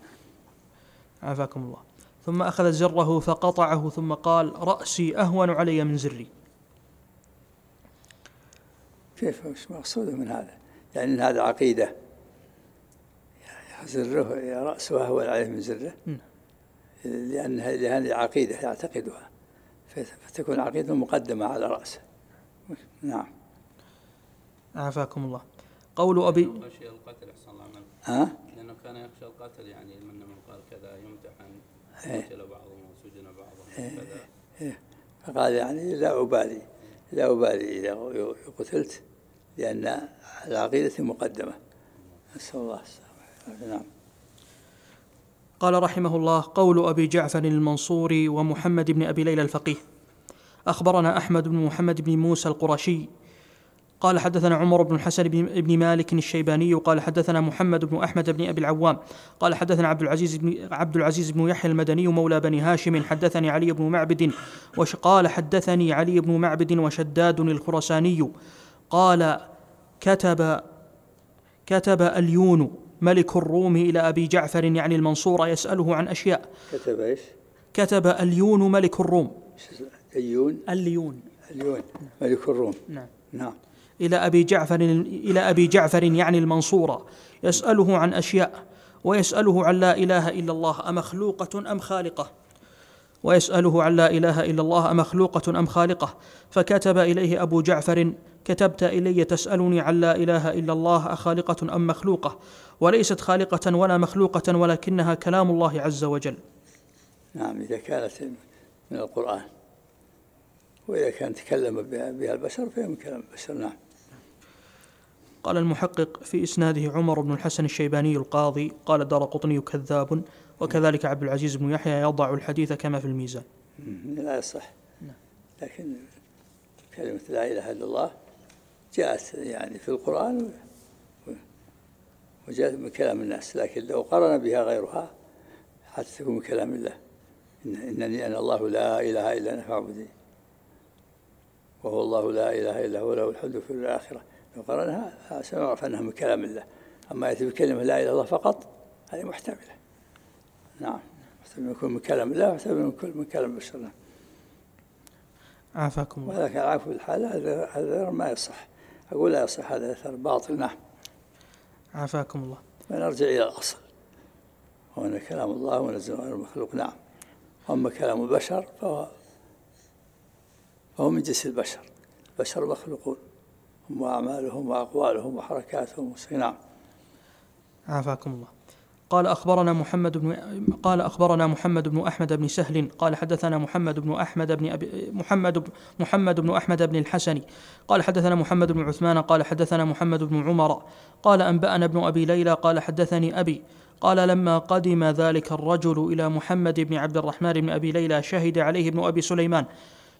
عافاكم الله ثم أخذ جره فقطعه ثم قال رأسي أهون علي من زري كيف وش مقصود من هذا يعني هذا عقيدة زره رأسه أهون عليه من زره لأن هذه عقيدة يعتقدها فتكون عقيدة مقدمة على رأسه نعم عافاكم الله قول أبي القتل أحسن الله ها؟ لأنه كان يخشى القتل يعني من قال كذا يمتحن إيه. قتل بعضهم وسجن بعضهم فقال إيه. إيه. يعني لا أبالي لا أبالي إذا قتلت لأن العقيدة مقدمة نسأل الله السلامة نعم قال رحمه الله قول أبي جعفر المنصوري ومحمد بن أبي ليلى الفقيه أخبرنا أحمد بن محمد بن موسى القرشي قال حدثنا عمر بن الحسن بن مالك الشيباني قال حدثنا محمد بن احمد بن ابي العوام قال حدثنا عبد العزيز بن عبد العزيز بن يحيى المدني مولى بني هاشم حدثني علي بن معبد وقال حدثني علي بن معبد وشداد الخرساني قال كتب كتب اليون ملك الروم إلى أبي جعفر يعني المنصور يسأله عن أشياء كتب إيش؟ كتب اليون ملك الروم ايون اليون اليون ملك الروم نعم نعم إلى أبي جعفر إلى أبي جعفر يعني المنصورة يسأله عن أشياء ويسأله عن لا إله إلا الله أمخلوقة أم خالقة ويسأله عن لا إله إلا الله أمخلوقة أم خالقة فكتب إليه أبو جعفر كتبت إلي تسألني عن لا إله إلا الله أخالقة أم مخلوقة وليست خالقة ولا مخلوقة ولكنها كلام الله عز وجل نعم إذا كانت من القرآن وإذا كان تكلم بها البشر فهي من كلام البشر نعم قال المحقق في إسناده عمر بن الحسن الشيباني القاضي قال دار قطني كذاب وكذلك عبد العزيز بن يحيى يضع الحديث كما في الميزان لا يصح لكن كلمة لا إله إلا الله جاءت يعني في القرآن وجاءت من كلام الناس لكن لو قرن بها غيرها حتى تكون من كلام الله إن إنني أنا الله لا إله إلا أنا فاعبدني وهو الله لا إله إلا هو له الحمد في الآخرة لو سنعرف أنها من كلام الله أما يأتي بكلمة لا إله إلا الله فقط هذه محتملة نعم محتمل يكون من كلام الله محتمل يكون من كلام السلام عافاكم الله ولكن العفو الحال هذا هذا ما يصح أقول لا يصح هذا أثر باطل نعم عافاكم الله فنرجع إلى الأصل وأن كلام الله منزل عن المخلوق نعم أما كلام البشر فهو فهو من جنس البشر البشر مخلوقون وأعمالهم وأقوالهم وحركاتهم والصناعة عافاكم الله قال أخبرنا محمد بن قال أخبرنا محمد بن أحمد بن سهل قال حدثنا محمد بن أحمد بن أبي محمد بن محمد بن أحمد بن الحسن قال حدثنا محمد بن عثمان قال حدثنا محمد بن عمر قال أنبأنا ابن أبي ليلى قال حدثني أبي قال لما قدم ذلك الرجل إلى محمد بن عبد الرحمن بن أبي ليلى شهد عليه ابن أبي سليمان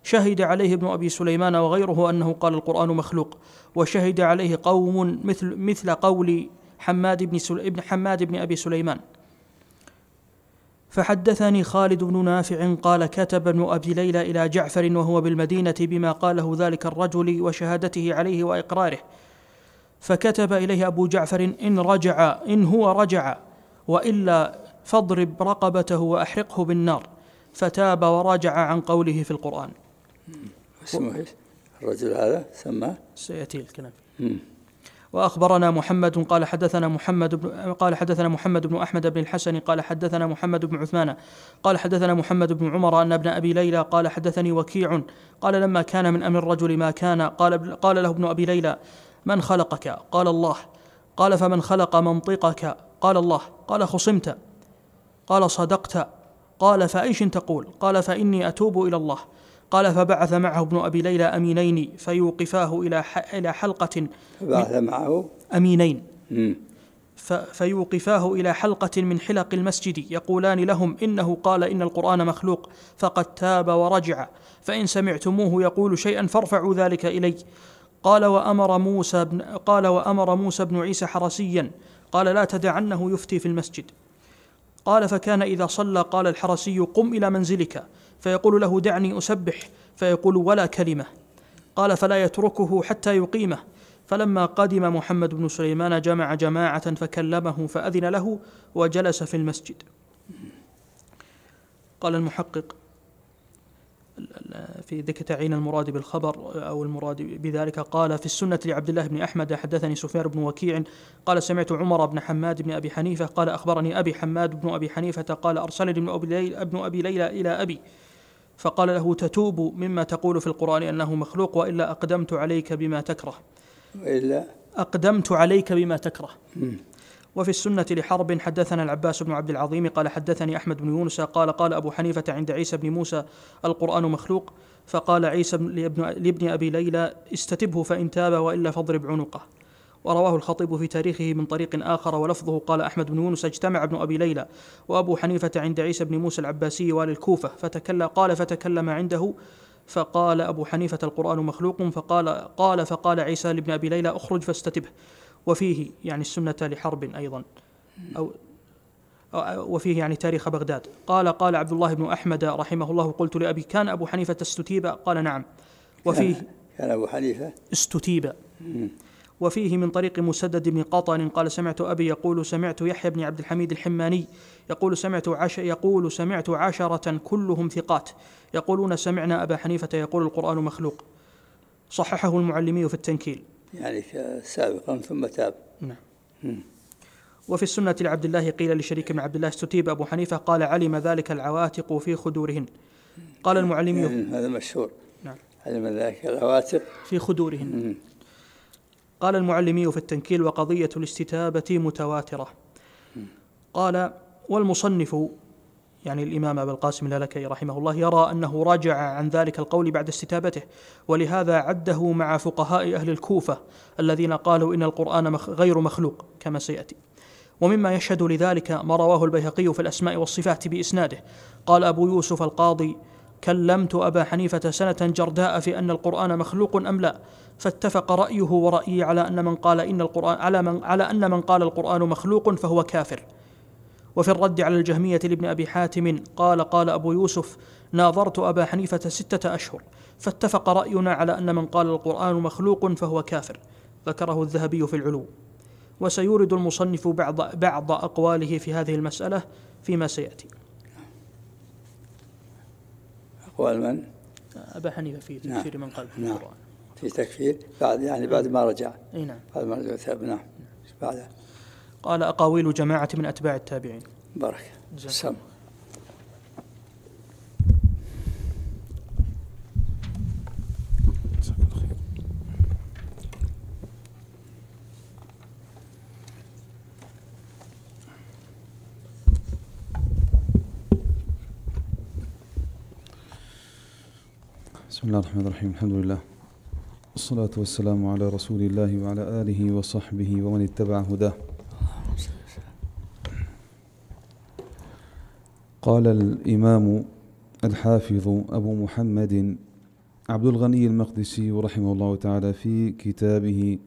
شهد عليه ابن ابي سليمان وغيره انه قال القران مخلوق وشهد عليه قوم مثل مثل قول حماد بن سل... ابن حماد بن ابي سليمان فحدثني خالد بن نافع قال كتب ابن ابي ليلى الى جعفر وهو بالمدينه بما قاله ذلك الرجل وشهادته عليه واقراره فكتب اليه ابو جعفر ان رجع ان هو رجع والا فاضرب رقبته واحرقه بالنار فتاب ورجع عن قوله في القران اسمه الرجل هذا سماه سيأتي الكلام وأخبرنا محمد قال حدثنا محمد بن قال حدثنا محمد بن أحمد بن الحسن قال حدثنا محمد بن عثمان قال حدثنا محمد بن عمر أن ابن أبي ليلى قال حدثني وكيع قال لما كان من أمر الرجل ما كان قال قال له ابن أبي ليلى من خلقك؟ قال الله قال فمن خلق منطقك؟ قال الله قال خصمت قال صدقت قال فأيش تقول؟ قال فإني أتوب إلى الله قال فبعث معه ابن أبي ليلى أمينين فيوقفاه إلى إلى حلقة بعث معه أمينين فيوقفاه إلى حلقة من حلق المسجد يقولان لهم إنه قال إن القرآن مخلوق فقد تاب ورجع فإن سمعتموه يقول شيئا فارفعوا ذلك إلي قال وأمر موسى بن قال وأمر موسى بن عيسى حرسيا قال لا تدعنه يفتي في المسجد قال فكان إذا صلى قال الحرسي قم إلى منزلك فيقول له دعني أسبح فيقول ولا كلمة قال فلا يتركه حتى يقيمه فلما قدم محمد بن سليمان جمع جماعة فكلمه فأذن له وجلس في المسجد قال المحقق في ذكر تعيين المراد بالخبر أو المراد بذلك قال في السنة لعبد الله بن أحمد حدثني سفيان بن وكيع قال سمعت عمر بن حماد بن أبي حنيفة قال أخبرني أبي حماد بن أبي حنيفة قال أرسلني ابن أبي ليلى, ابن أبي ليلى إلى أبي فقال له تتوب مما تقول في القرآن أنه مخلوق وإلا أقدمت عليك بما تكره وإلا أقدمت عليك بما تكره وفي السنة لحرب حدثنا العباس بن عبد العظيم قال حدثني أحمد بن يونس قال قال أبو حنيفة عند عيسى بن موسى القرآن مخلوق فقال عيسى لابن, لابن أبي ليلى استتبه فإن تاب وإلا فاضرب عنقه ورواه الخطيب في تاريخه من طريق آخر ولفظه قال أحمد بن يونس اجتمع ابن أبي ليلى وأبو حنيفة عند عيسى بن موسى العباسي والي الكوفة فتكلم قال فتكلم عنده فقال أبو حنيفة القرآن مخلوق فقال قال فقال عيسى لابن أبي ليلى أخرج فاستتبه وفيه يعني السنة لحرب أيضا أو وفيه يعني تاريخ بغداد قال قال عبد الله بن أحمد رحمه الله قلت لأبي كان أبو حنيفة استتيب قال نعم وفيه كان أبو حنيفة استتيب وفيه من طريق مسدد بن قطن قال سمعت أبي يقول سمعت يحيى بن عبد الحميد الحماني يقول سمعت عش يقول سمعت عشرة كلهم ثقات يقولون سمعنا أبا حنيفة يقول القرآن مخلوق صححه المعلمي في التنكيل يعني سابقا ثم تاب نعم وفي السنة لعبد الله قيل لشريك بن عبد الله استتيب أبو حنيفة قال علم ذلك العواتق في خدورهن قال المعلمي يعني هذا مشهور نعم علم ذلك العواتق في خدورهن قال المعلمي في التنكيل وقضية الاستتابة متواترة قال والمصنف يعني الإمام أبا القاسم الألكي رحمه الله يرى أنه راجع عن ذلك القول بعد استتابته ولهذا عده مع فقهاء أهل الكوفة الذين قالوا إن القرآن غير مخلوق كما سيأتي ومما يشهد لذلك ما رواه البيهقي في الأسماء والصفات بإسناده قال أبو يوسف القاضي كلمت أبا حنيفة سنة جرداء في أن القرآن مخلوق أم لا فاتفق رأيه ورأيي على أن من قال إن القرآن على, من على أن من قال القرآن مخلوق فهو كافر وفي الرد على الجهمية لابن أبي حاتم قال قال أبو يوسف ناظرت أبا حنيفة ستة أشهر فاتفق رأينا على أن من قال القرآن مخلوق فهو كافر ذكره الذهبي في العلو وسيورد المصنف بعض, بعض أقواله في هذه المسألة فيما سيأتي أقوال من؟ أبا حنيفة في نعم. تكفير نعم. من قال نعم. القرآن في تكفير بعد يعني بعد ما رجع اي نعم بعد ما رجع نعم بعد قال أقاويل جماعة من أتباع التابعين بركة سم بسم الله الرحمن الرحيم الحمد لله والصلاة والسلام على رسول الله وعلى آله وصحبه ومن اتبع هداه قال الإمام الحافظ أبو محمد عبد الغني المقدسي رحمه الله تعالى في كتابه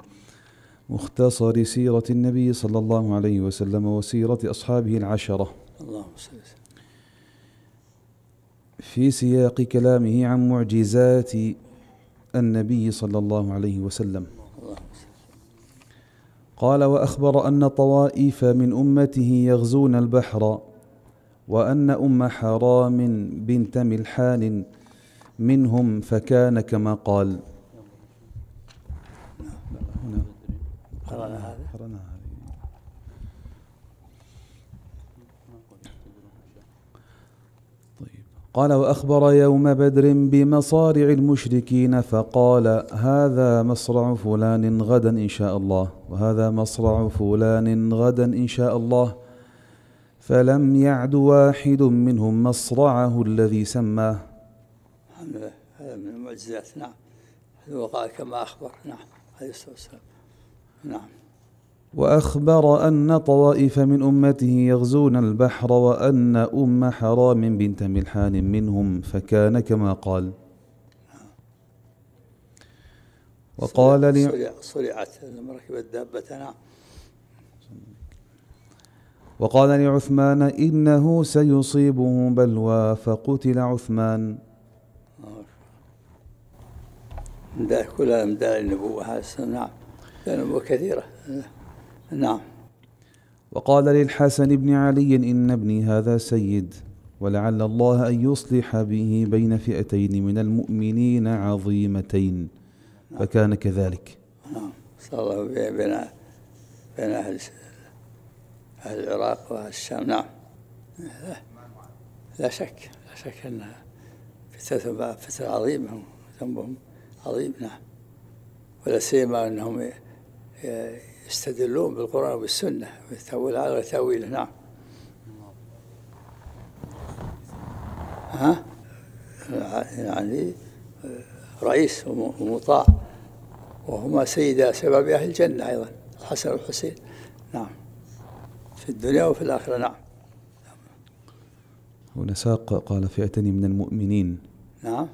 مختصر سيرة النبي صلى الله عليه وسلم وسيرة أصحابه العشرة اللهم صل وسلم في سياق كلامه عن معجزات النبي صلى الله عليه وسلم قال واخبر ان طوائف من امته يغزون البحر وان ام حرام بنت ملحان منهم فكان كما قال قال واخبر يوم بدر بمصارع المشركين فقال هذا مصرع فلان غدا ان شاء الله وهذا مصرع فلان غدا ان شاء الله فلم يعد واحد منهم مصرعه الذي سماه الحمد لله هذا من المعجزات نعم وقال كما اخبر نعم عليه الصلاه والسلام نعم واخبر ان طوائف من امته يغزون البحر وان ام حرام بنت ملحان منهم فكان كما قال وقال لي صرعت لما ركبت دابتنا نعم. وقال لعثمان انه سيصيبه بلوى فقتل عثمان كلها من داعي النبوه هذا نعم كثيره نعم وقال للحسن بن علي إن ابني هذا سيد ولعل الله أن يصلح به بين فئتين من المؤمنين عظيمتين نعم. فكان كذلك نعم صلى بين بين أهل أهل العراق وأهل الشام نعم لا, لا شك لا شك أن فتنة فتنة عظيمة ذنبهم عظيم نعم ولا سيما أنهم يستدلون بالقرآن والسنة ويتأول على تأويله نعم ها يعني رئيس ومطاع وهما سيدا شباب أهل الجنة أيضا الحسن والحسين نعم في الدنيا وفي الآخرة نعم هنا ساق قال فئتني من المؤمنين نعم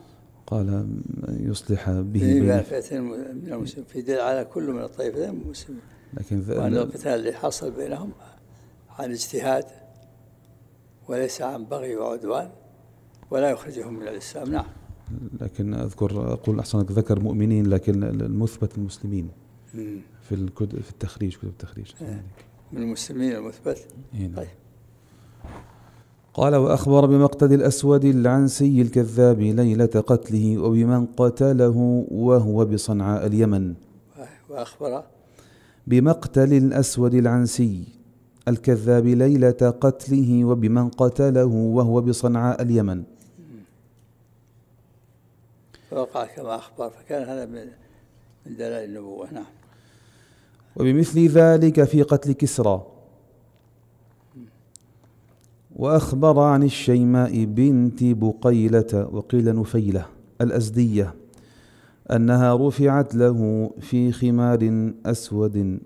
قال يصلح به إيه، بين فئتين من المسلمين في دل على كل من الطائفتين المسلمين لكن وأن القتال اللي حصل بينهم عن اجتهاد وليس عن بغي وعدوان ولا يخرجهم من الإسلام نعم لكن أذكر أقول أحسنك ذكر مؤمنين لكن المثبت المسلمين في في التخريج كتب التخريج إيه. من المسلمين المثبت هنا. إيه، نعم. طيب قال وأخبر بمقتل الأسود العنسي الكذاب ليلة قتله وبمن قتله وهو بصنعاء اليمن وأخبر بمقتل الأسود العنسي الكذاب ليلة قتله وبمن قتله وهو بصنعاء اليمن فوقع كما أخبر فكان هذا من دلائل النبوة نعم وبمثل ذلك في قتل كسرى وأخبر عن الشيماء بنت بقيلة وقيل نفيلة الأزدية أنها رفعت له في خمار أسود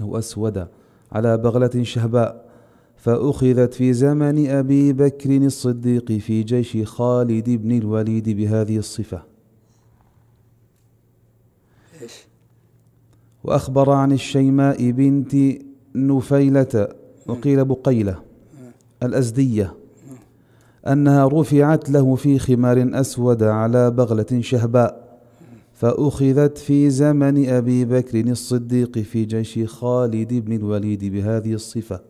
أو أسود على بغلة شهباء فأخذت في زمن أبي بكر الصديق في جيش خالد بن الوليد بهذه الصفة وأخبر عن الشيماء بنت نفيلة وقيل بقيلة الأزدية أنها رفعت له في خمار أسود على بغلة شهباء فأخذت في زمن أبي بكر الصديق في جيش خالد بن الوليد بهذه الصفة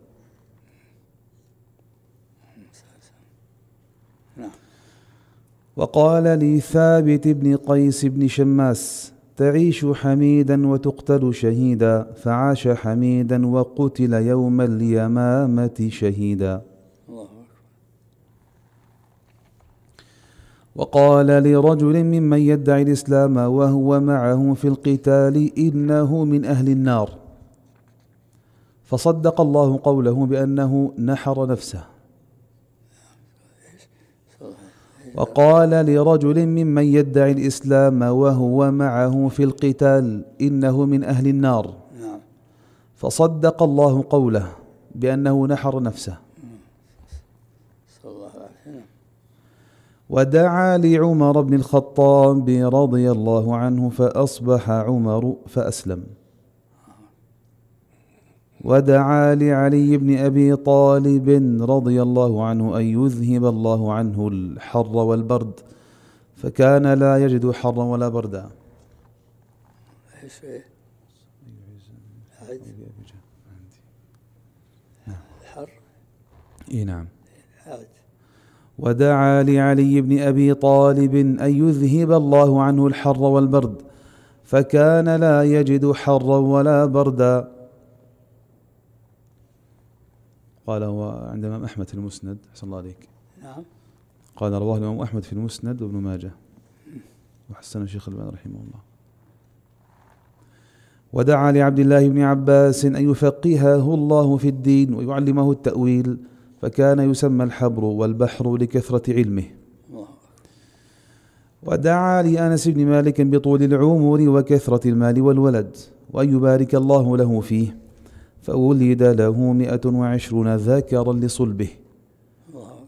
وقال لي ثابت بن قيس بن شماس تعيش حميدا وتقتل شهيدا فعاش حميدا وقتل يوم اليمامة شهيدا وقال لرجل ممن يدعي الإسلام وهو معه في القتال إنه من أهل النار فصدق الله قوله بأنه نحر نفسه وقال لرجل ممن يدعي الإسلام وهو معه في القتال إنه من أهل النار نعم. فصدق الله قوله بأنه نحر نفسه ودعا لعمر بن الخطاب رضي الله عنه فأصبح عمر فأسلم ودعا لعلي بن أبي طالب رضي الله عنه أن يذهب الله عنه الحر والبرد فكان لا يجد حرا ولا بردا الحر اي نعم ودعا لعلي بن ابي طالب ان يذهب الله عنه الحر والبرد فكان لا يجد حرا ولا بردا قال عند الامام احمد في المسند احسن الله عليك نعم قال رواه الامام احمد في المسند وابن ماجه وحسن الشيخ الباني رحمه الله ودعا لعبد الله بن عباس ان يفقهه الله في الدين ويعلمه التاويل فكان يسمى الحبر والبحر لكثرة علمه ودعا لأنس بن مالك بطول العمر وكثرة المال والولد وأن يبارك الله له فيه فولد له مئة وعشرون ذاكرا لصلبه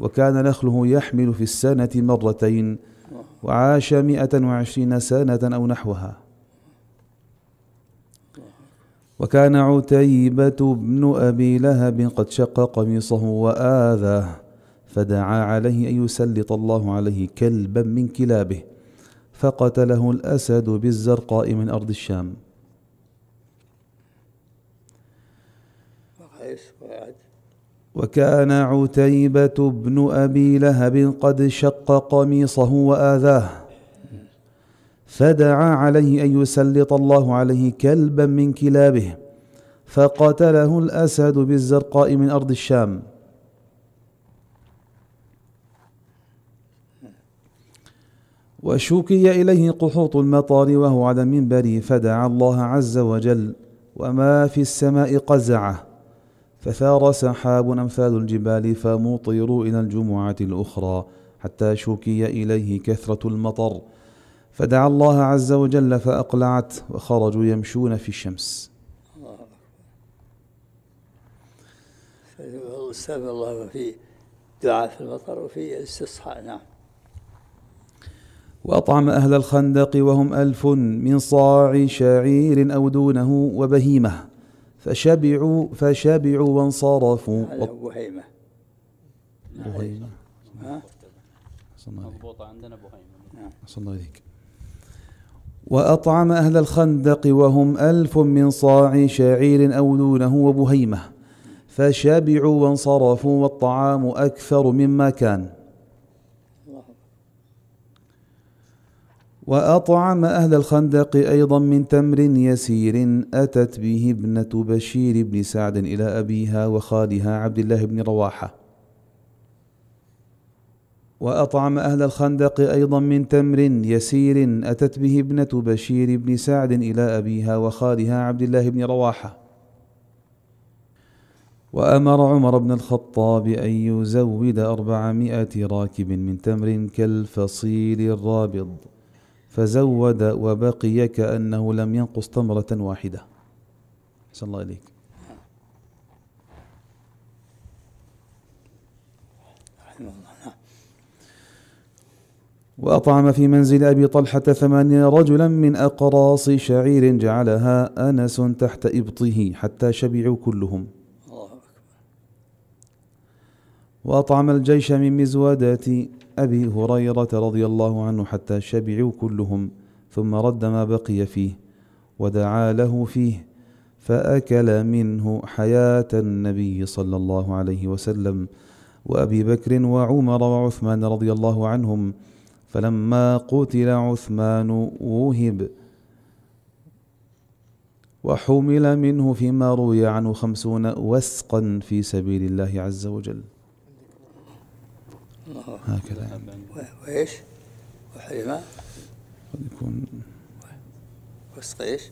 وكان نخله يحمل في السنة مرتين وعاش مئة وعشرين سنة أو نحوها وكان عتيبة بن أبي لهب قد شق قميصه وآذاه فدعا عليه أن يسلط الله عليه كلبا من كلابه فقتله الأسد بالزرقاء من أرض الشام وكان عتيبة بن أبي لهب قد شق قميصه وآذاه فدعا عليه أن يسلط الله عليه كلبا من كلابه فقتله الأسد بالزرقاء من أرض الشام وشكي إليه قحوط المطر وهو على منبره فدعا الله عز وجل وما في السماء قزعه فثار سحاب أمثال الجبال فمطروا إلى الجمعة الأخرى حتى شكي إليه كثرة المطر فدعا الله عز وجل فأقلعت وخرجوا يمشون في الشمس استغفر الله في دعاء في المطر وفي استصحاء نعم وأطعم أهل الخندق وهم ألف من صاع شعير أو دونه وبهيمة فشبعوا فشبعوا وانصرفوا بهيمة بهيمة مضبوطة عندنا بهيمة نعم الله إليك وأطعم أهل الخندق وهم ألف من صاع شعير أو دونه وبهيمة فشبعوا وانصرفوا والطعام أكثر مما كان وأطعم أهل الخندق أيضا من تمر يسير أتت به ابنة بشير بن سعد إلى أبيها وخالها عبد الله بن رواحة وأطعم أهل الخندق أيضا من تمر يسير أتت به ابنة بشير بن سعد إلى أبيها وخالها عبد الله بن رواحة وأمر عمر بن الخطاب أن يزود أربعمائة راكب من تمر كالفصيل الرابض فزود وبقي كأنه لم ينقص تمرة واحدة صلى الله عليك وأطعم في منزل أبي طلحة ثمانين رجلا من أقراص شعير جعلها أنس تحت إبطه حتى شبعوا كلهم وأطعم الجيش من مزودات أبي هريرة رضي الله عنه حتى شبعوا كلهم ثم رد ما بقي فيه ودعا له فيه فأكل منه حياة النبي صلى الله عليه وسلم وأبي بكر وعمر وعثمان رضي الله عنهم فلما قتل عثمان وهب وحمل منه فيما روي عنه خمسون وسقا في سبيل الله عز وجل الله هكذا يعني. وإيش وحلم قد يكون وسق إيش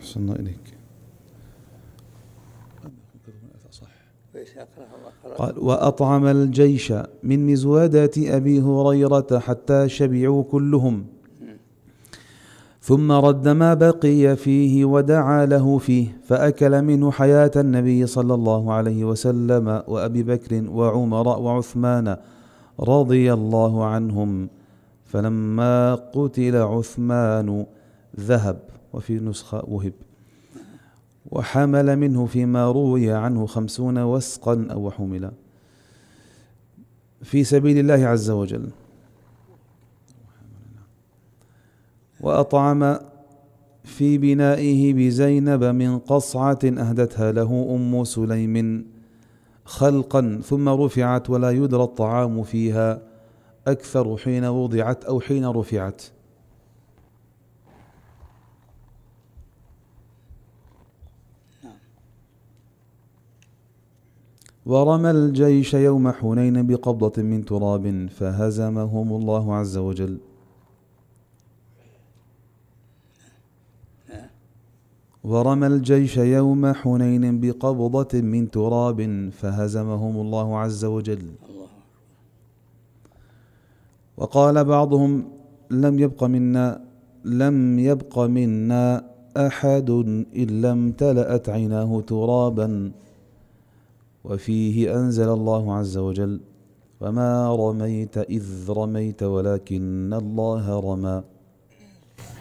أحسن إليك قال وأطعم الجيش من مزودات أبي هريرة حتى شبعوا كلهم ثم رد ما بقي فيه ودعا له فيه فأكل منه حياة النبي صلى الله عليه وسلم وأبي بكر وعمر وعثمان رضي الله عنهم فلما قتل عثمان ذهب وفي نسخة وهب وحمل منه فيما روي عنه خمسون وسقا أو حملا في سبيل الله عز وجل وأطعم في بنائه بزينب من قصعة أهدتها له أم سليم خلقا ثم رفعت ولا يدرى الطعام فيها أكثر حين وضعت أو حين رفعت ورمى الجيش يوم حنين بقبضة من تراب فهزمهم الله عز وجل ورمى الجيش يوم حنين بقبضة من تراب فهزمهم الله عز وجل وقال بعضهم لم يبق منا لم يبق منا أحد إلا امتلأت عيناه ترابا وفيه أنزل الله عز وجل وما رميت إذ رميت ولكن الله رمى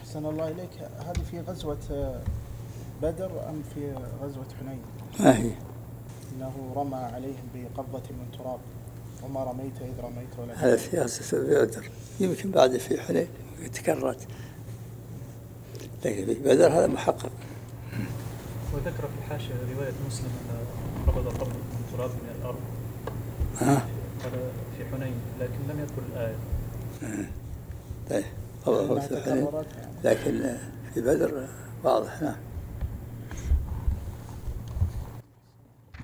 أحسن الله إليك هذه في غزوة آه، بدر أم في غزوة حنين ما هي إنه رمى عليهم بقبضة من تراب وما رميت إذ رميت ولكن هذا في غزوة بدر يمكن بعد في حنين تكررت لكن في بدر هذا محقق وذكر في الحاشية رواية مسلم أن قبض قبضه التراب من الأرض ها؟ في حنين لكن لم يذكر الآية طيب هو حنين يعني. لكن في بدر واضح نعم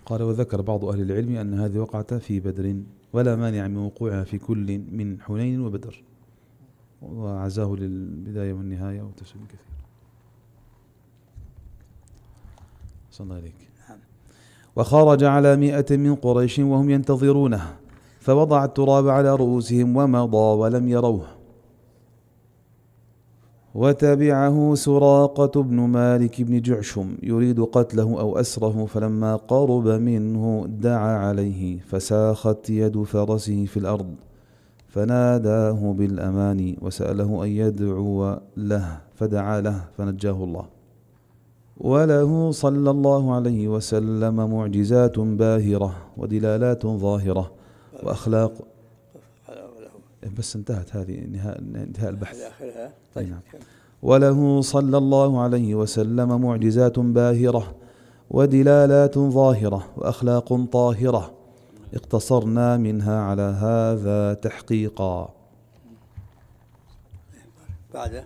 قال وذكر بعض أهل العلم أن هذه وقعت في بدر ولا مانع من وقوعها في كل من حنين وبدر وعزاه للبداية والنهاية وتسليم كثير صلى الله عليك وخرج على مئة من قريش وهم ينتظرونه فوضع التراب على رؤوسهم ومضى ولم يروه وتبعه سراقة بن مالك بن جعشم يريد قتله أو أسره فلما قرب منه دعا عليه فساخت يد فرسه في الأرض فناداه بالأمان وسأله أن يدعو له فدعا له فنجاه الله وله صلى الله عليه وسلم معجزات باهرة ودلالات ظاهرة وأخلاق بس انتهت هذه انتهاء انتهاء البحث طيب نعم. وله صلى الله عليه وسلم معجزات باهرة ودلالات ظاهرة وأخلاق طاهرة اقتصرنا منها على هذا تحقيقا بعد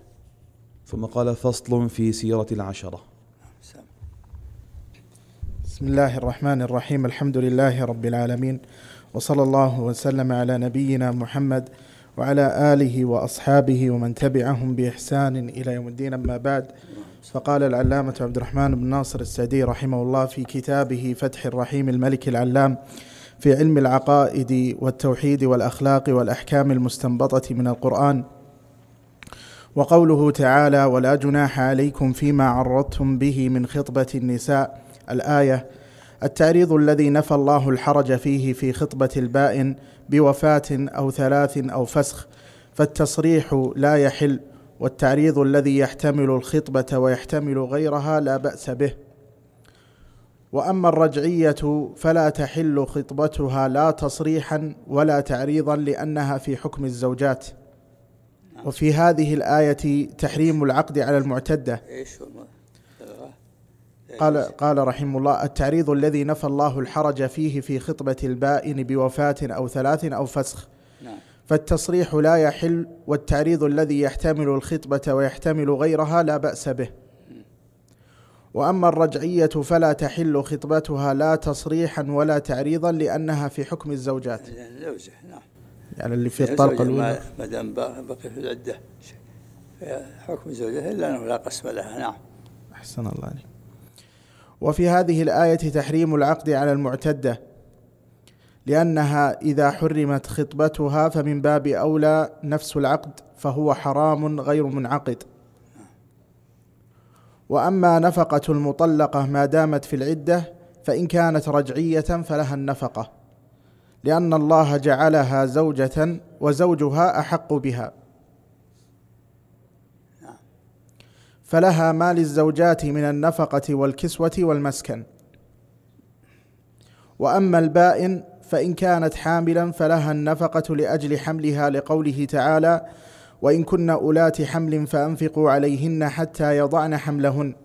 ثم قال فصل في سيرة العشرة بسم الله الرحمن الرحيم الحمد لله رب العالمين وصلى الله وسلم على نبينا محمد وعلى آله وأصحابه ومن تبعهم بإحسان إلى يوم الدين أما بعد فقال العلامة عبد الرحمن بن ناصر السعدي رحمه الله في كتابه فتح الرحيم الملك العلام في علم العقائد والتوحيد والأخلاق والأحكام المستنبطة من القرآن وقوله تعالى ولا جناح عليكم فيما عرضتم به من خطبة النساء الآية التعريض الذي نفى الله الحرج فيه في خطبة البائن بوفاة أو ثلاث أو فسخ فالتصريح لا يحل والتعريض الذي يحتمل الخطبة ويحتمل غيرها لا بأس به واما الرجعيه فلا تحل خطبتها لا تصريحا ولا تعريضا لانها في حكم الزوجات وفي هذه الايه تحريم العقد على المعتده قال قال رحمه الله التعريض الذي نفى الله الحرج فيه في خطبة البائن بوفاة أو ثلاث أو فسخ نعم. فالتصريح لا يحل والتعريض الذي يحتمل الخطبة ويحتمل غيرها لا بأس به وأما الرجعية فلا تحل خطبتها لا تصريحا ولا تعريضا لأنها في حكم الزوجات الزوجة نعم يعني اللي في الطلقة الأولى ما دام بقي في العدة حكم الزوجة إلا أنه لا قسم لها نعم أحسن الله عليك وفي هذه الآية تحريم العقد على المعتدة لأنها إذا حرمت خطبتها فمن باب أولى نفس العقد فهو حرام غير منعقد وأما نفقة المطلقة ما دامت في العدة فإن كانت رجعية فلها النفقة لأن الله جعلها زوجة وزوجها أحق بها فلها ما للزوجات من النفقة والكسوة والمسكن وأما البائن فإن كانت حاملا فلها النفقة لأجل حملها لقوله تعالى وإن كن أولات حمل فأنفقوا عليهن حتى يضعن حملهن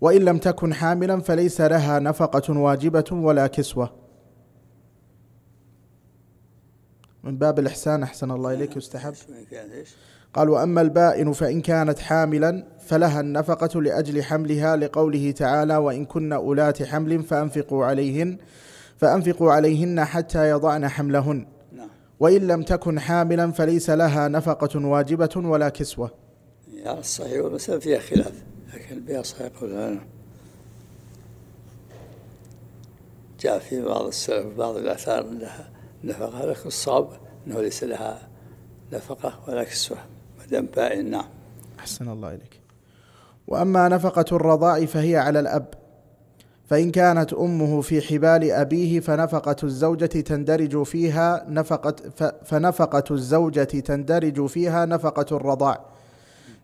وإن لم تكن حاملا فليس لها نفقة واجبة ولا كسوة من باب الإحسان أحسن الله إليك يستحب قال وأما البائن فإن كانت حاملا فلها النفقة لأجل حملها لقوله تعالى وإن كن أولاة حمل فأنفقوا عليهن فأنفقوا عليهن حتى يضعن حملهن نعم. وإن لم تكن حاملا فليس لها نفقة واجبة ولا كسوة يا صحيح والمسألة فيها خلاف لكن البيع صحيح قولنا نعم. جاء في بعض السلف بعض الآثار لها نفقة لك الصواب أنه ليس لها نفقة ولا كسوة ما دام بائن نعم أحسن الله إليك وأما نفقة الرضاع فهي على الأب فإن كانت أمه في حبال أبيه فنفقة الزوجة تندرج فيها نفقة فنفقة الزوجة تندرج فيها نفقة الرضاع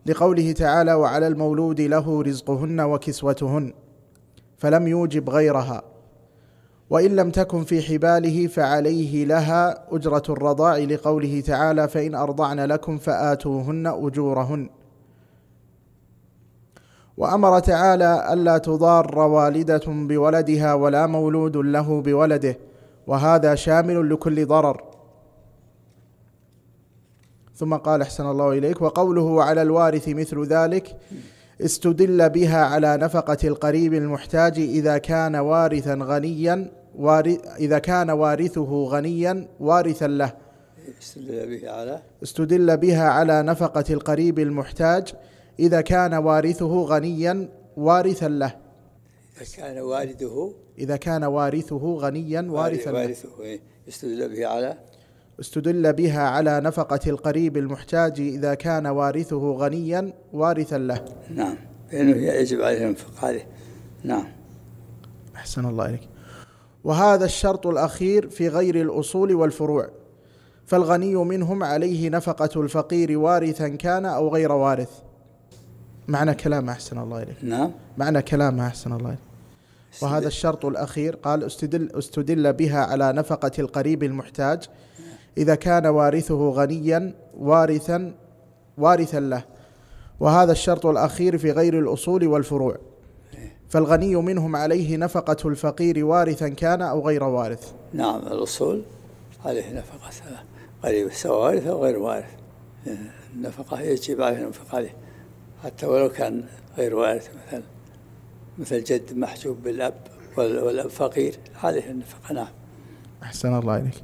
لقوله تعالى وعلى المولود له رزقهن وكسوتهن فلم يوجب غيرها وإن لم تكن في حباله فعليه لها أجرة الرضاع لقوله تعالى فإن أرضعن لكم فآتوهن أجورهن وأمر تعالى ألا تضار والدة بولدها ولا مولود له بولده وهذا شامل لكل ضرر ثم قال أحسن الله إليك وقوله على الوارث مثل ذلك استدل بها على نفقة القريب المحتاج إذا كان وارثا غنيا وارث إذا كان وارثه غنيا وارثا له استدل بها على استدل بها على نفقة القريب المحتاج إذا كان وارثه غنيا وارثا له إذا كان وارثه إذا كان وارثه غنيا وارثا له وارثه إيه. استدل به على استدل بها على نفقة القريب المحتاج إذا كان وارثه غنيا وارثا له نعم فإنه يجب عليه ينفق عليه نعم أحسن الله إليك وهذا الشرط الأخير في غير الأصول والفروع فالغني منهم عليه نفقة الفقير وارثا كان أو غير وارث معنى كلام أحسن الله إليك نعم معنى كلام أحسن الله إليك وهذا الشرط الأخير قال استدل, استدل بها على نفقة القريب المحتاج إذا كان وارثه غنيا وارثا وارثا له وهذا الشرط الأخير في غير الأصول والفروع فالغني منهم عليه نفقة الفقير وارثا كان أو غير وارث نعم الأصول عليه نفقة قريب سواء وارث أو غير وارث النفقة يجب عليه ينفق عليه حتى ولو كان غير وارث مثلا مثل جد محجوب بالأب والأب فقير عليه النفقة نعم أحسن الله إليك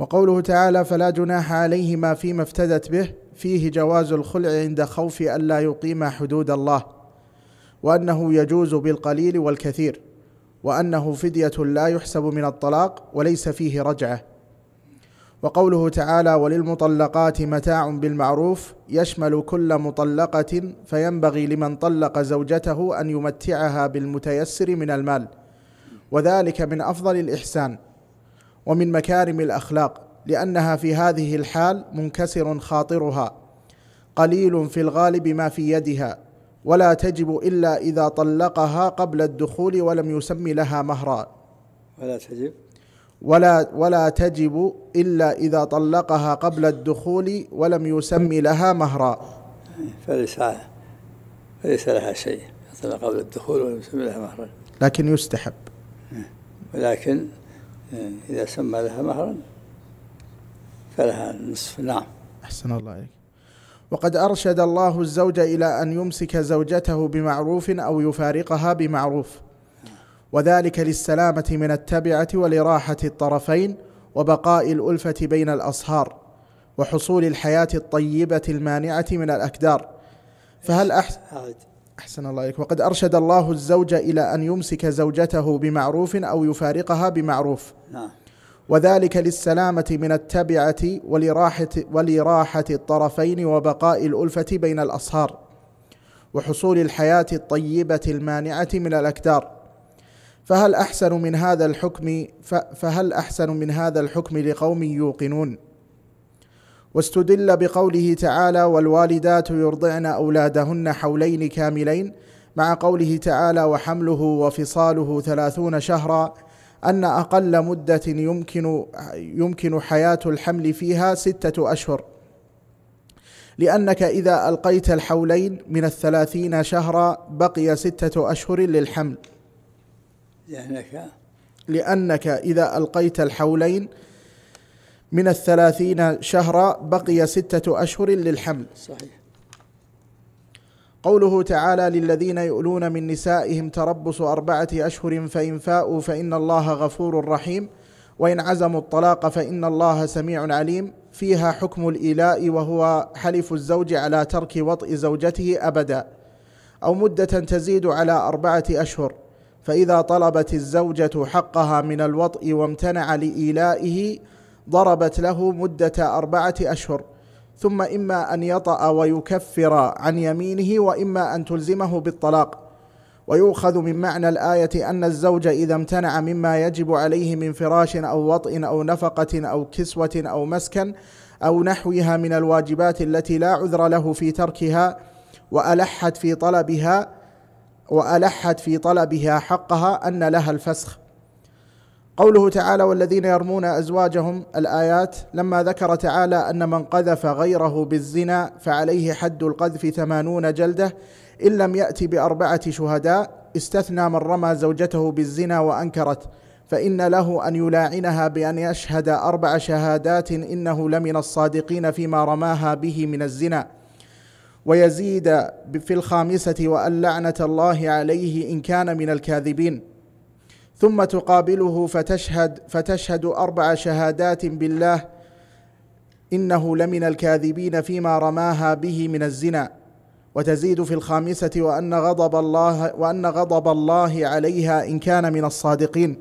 وقوله تعالى فلا جناح عليهما فيما افتدت به فيه جواز الخلع عند خوف ألا يقيم حدود الله وأنه يجوز بالقليل والكثير وأنه فدية لا يحسب من الطلاق وليس فيه رجعة وقوله تعالى وللمطلقات متاع بالمعروف يشمل كل مطلقة فينبغي لمن طلق زوجته أن يمتعها بالمتيسر من المال وذلك من أفضل الإحسان ومن مكارم الاخلاق لانها في هذه الحال منكسر خاطرها قليل في الغالب ما في يدها ولا تجب الا اذا طلقها قبل الدخول ولم يسم لها مهرا ولا تجب ولا ولا تجب الا اذا طلقها قبل الدخول ولم يسم لها مهرا فليس فليس لها شيء قبل الدخول ولم يسم لها مهرا لكن يستحب ولكن إيه، إذا سمى لها مهرا فلها النصف نعم أحسن الله عليك وقد أرشد الله الزوج إلى أن يمسك زوجته بمعروف أو يفارقها بمعروف وذلك للسلامة من التبعة ولراحة الطرفين وبقاء الألفة بين الأصهار وحصول الحياة الطيبة المانعة من الأكدار فهل أحسن أحسن الله إليك وقد أرشد الله الزوج إلى أن يمسك زوجته بمعروف أو يفارقها بمعروف نعم وذلك للسلامة من التبعة ولراحة, ولراحة الطرفين وبقاء الألفة بين الأصهار وحصول الحياة الطيبة المانعة من الأكدار فهل أحسن من هذا الحكم فهل أحسن من هذا الحكم لقوم يوقنون واستدل بقوله تعالى والوالدات يرضعن أولادهن حولين كاملين مع قوله تعالى وحمله وفصاله ثلاثون شهرا أن أقل مدة يمكن يمكن حياة الحمل فيها ستة أشهر لأنك إذا ألقيت الحولين من الثلاثين شهرا بقي ستة أشهر للحمل لأنك لأنك إذا ألقيت الحولين من الثلاثين شهرا بقي ستة أشهر للحمل صحيح قوله تعالى للذين يؤلون من نسائهم تربص أربعة أشهر فإن فاءوا فإن الله غفور رحيم وإن عزموا الطلاق فإن الله سميع عليم فيها حكم الإيلاء وهو حلف الزوج على ترك وطئ زوجته أبدا أو مدة تزيد على أربعة أشهر فإذا طلبت الزوجة حقها من الوطئ وامتنع لإيلائه ضربت له مدة أربعة أشهر ثم إما أن يطأ ويكفر عن يمينه وإما أن تلزمه بالطلاق ويؤخذ من معنى الآية أن الزوج إذا امتنع مما يجب عليه من فراش أو وطئ أو نفقة أو كسوة أو مسكن أو نحوها من الواجبات التي لا عذر له في تركها وألحت في طلبها وألحت في طلبها حقها أن لها الفسخ قوله تعالى والذين يرمون ازواجهم الايات لما ذكر تعالى ان من قذف غيره بالزنا فعليه حد القذف ثمانون جلده ان لم ياتي باربعه شهداء استثنى من رمى زوجته بالزنا وانكرت فان له ان يلاعنها بان يشهد اربع شهادات انه لمن الصادقين فيما رماها به من الزنا ويزيد في الخامسه وان لعنه الله عليه ان كان من الكاذبين ثم تقابله فتشهد فتشهد اربع شهادات بالله انه لمن الكاذبين فيما رماها به من الزنا وتزيد في الخامسه وان غضب الله وان غضب الله عليها ان كان من الصادقين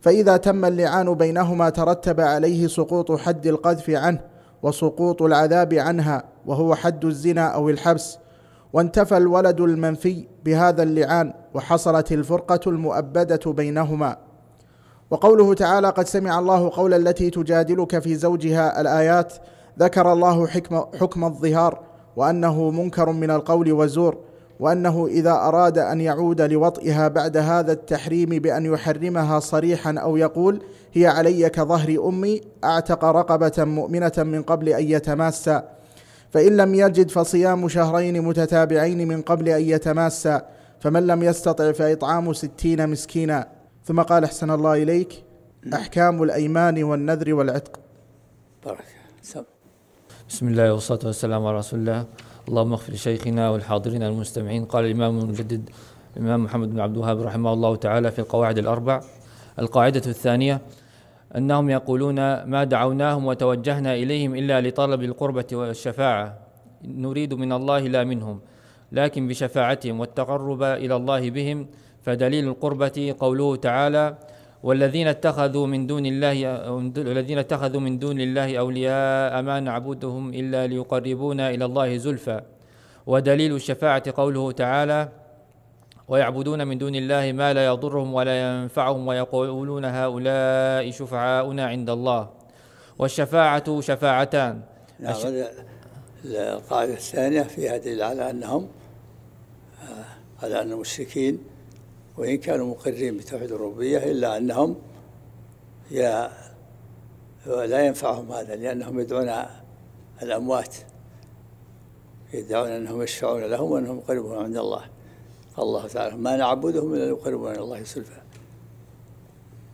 فاذا تم اللعان بينهما ترتب عليه سقوط حد القذف عنه وسقوط العذاب عنها وهو حد الزنا او الحبس وانتفى الولد المنفي بهذا اللعان وحصلت الفرقة المؤبدة بينهما وقوله تعالى قد سمع الله قول التي تجادلك في زوجها الآيات ذكر الله حكم, حكم الظهار وأنه منكر من القول وزور وأنه إذا أراد أن يعود لوطئها بعد هذا التحريم بأن يحرمها صريحا أو يقول هي علي كظهر أمي أعتق رقبة مؤمنة من قبل أن يتماسا فإن لم يجد فصيام شهرين متتابعين من قبل أن يتماسى فمن لم يستطع فإطعام ستين مسكينا ثم قال أحسن الله إليك أحكام الأيمان والنذر والعتق بارك بسم الله والصلاة والسلام على رسول الله اللهم اغفر لشيخنا والحاضرين المستمعين قال الإمام المجدد الإمام محمد بن عبد الوهاب رحمه الله تعالى في القواعد الأربع القاعدة الثانية أنهم يقولون ما دعوناهم وتوجهنا إليهم إلا لطلب القربة والشفاعة نريد من الله لا منهم لكن بشفاعتهم والتقرب إلى الله بهم فدليل القربة قوله تعالى والذين اتخذوا من دون الله الذين اتخذوا من دون الله أولياء ما نعبدهم إلا ليقربونا إلى الله زلفى ودليل الشفاعة قوله تعالى ويعبدون من دون الله ما لا يضرهم ولا ينفعهم ويقولون هؤلاء شفعاؤنا عند الله والشفاعة شفاعتان القاعدة الثانية فيها دليل على أنهم آه، على أن المشركين وإن كانوا مقرين بتوحيد الربوبية إلا أنهم يا لا ينفعهم هذا لأنهم يدعون الأموات يدعون أنهم يشفعون لهم وأنهم قريبون عند الله الله تعالى ما نعبدهم الا ليقربونا الى الله سلفا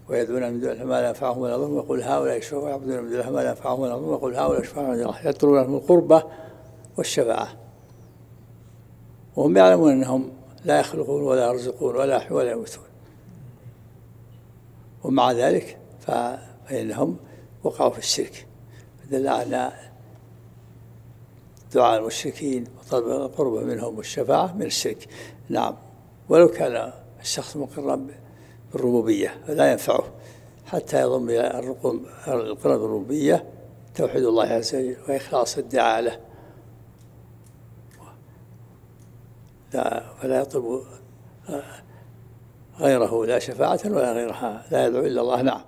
ويدعون من دون ما لا ينفعهم ولا ضرهم يقول هؤلاء يشفعون ويعبدون من دون ما لا ينفعهم ولا ضرهم يقول هؤلاء يشفعون عند الله يطلبون لهم القربة والشفاعة وهم يعلمون أنهم لا يخلقون ولا يرزقون ولا يحيون ولا يموتون ومع ذلك فإنهم وقعوا في الشرك دل على دعاء المشركين وطلب القربة منهم والشفاعة من الشرك نعم ولو كان الشخص مقرا بالربوبية لا ينفعه حتى يضم إلى القرب الربوبية توحيد الله عز وجل وإخلاص الدعاء له لا ولا يطلب آه، غيره لا شفاعة ولا غيرها لا يدعو إلا الله نعم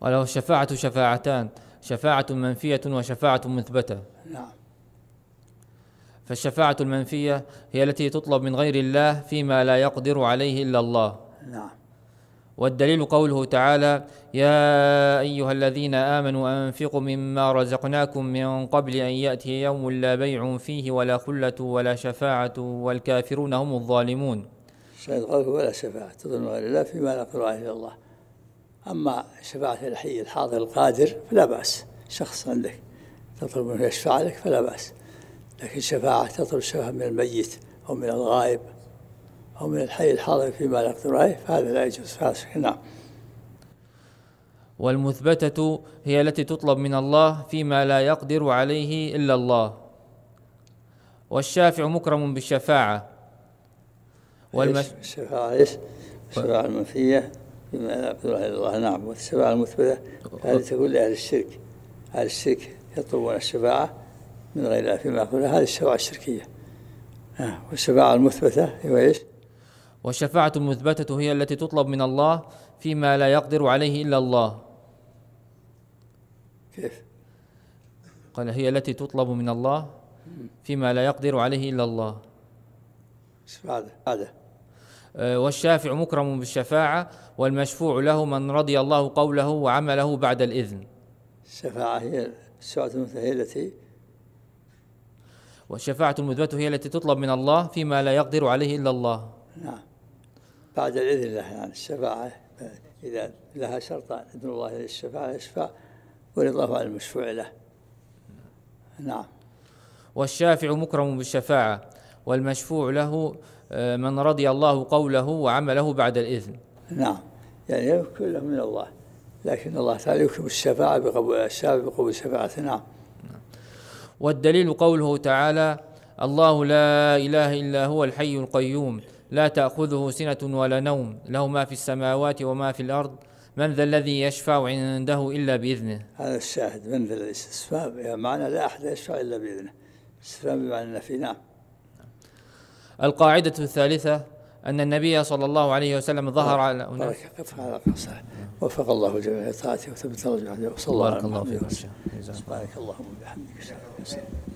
وله الشفاعة شفاعتان شفاعة منفية وشفاعة مثبتة نعم فالشفاعة المنفية هي التي تطلب من غير الله فيما لا يقدر عليه إلا الله نعم والدليل قوله تعالى يا أيها الذين آمنوا أنفقوا مما رزقناكم من قبل أن يأتي يوم لا بيع فيه ولا خلة ولا شفاعة والكافرون هم الظالمون شهد قوله ولا شفاعة تظن غير الله فيما لا يقدر عليه إلا الله أما شفاعة الحي الحاضر القادر فلا بأس شخص عندك تطلب منه يشفع لك فلا بأس لكن الشفاعة تطلب الشفاعة من الميت أو من الغائب أو من الحي الحاضر فيما لا يقدر عليه فهذا لا يجوز فاسق نعم والمثبتة هي التي تطلب من الله فيما لا يقدر عليه إلا الله والشافع مكرم بالشفاعة والمش... الشفاعة ايش؟ الشفاعة المنفية فيما لا يقدر عليه الله نعم والشفاعة المثبتة هذه تقول لأهل الشرك أهل الشرك يطلبون الشفاعة من غير فيما المعقولة هذه الشفاعة الشركية والشفاعة المثبتة هو إيش؟ والشفاعة المثبتة هي التي تطلب من الله فيما لا يقدر عليه إلا الله كيف؟ قال هي التي تطلب من الله فيما لا يقدر عليه إلا الله هذا هذا أه، والشافع مكرم بالشفاعة والمشفوع له من رضي الله قوله وعمله بعد الإذن الشفاعة هي الشفاعة المثبتة هي التي والشفاعة المثبتة هي التي تطلب من الله فيما لا يقدر عليه إلا الله نعم بعد الإذن الله يعني الشفاعة إذا لها شرطان إذن الله للشفاعة يشفع ورضاه على المشفوع له نعم والشافع مكرم بالشفاعة والمشفوع له آه، من رضي الله قوله وعمله بعد الإذن نعم يعني كله من الله لكن الله تعالى يكتب الشفاعة بقبول الشافع بقبول الشفاعة نعم والدليل قوله تعالى الله لا إله إلا هو الحي القيوم لا تأخذه سنة ولا نوم له ما في السماوات وما في الأرض من ذا الذي يشفع عنده إلا بإذنه هذا الشاهد من ذا الذي يشفع معنى لا أحد يشفع إلا بإذنه استفهام بمعنى النفي نعم القاعدة الثالثة أن النبي صلى الله عليه وسلم ظهر على بركة وفق الله جميع طاعته وثبت الله جميع وصلى الله عليه وسلم بارك اللهم بحمدك اشهد ان لا اله الا انت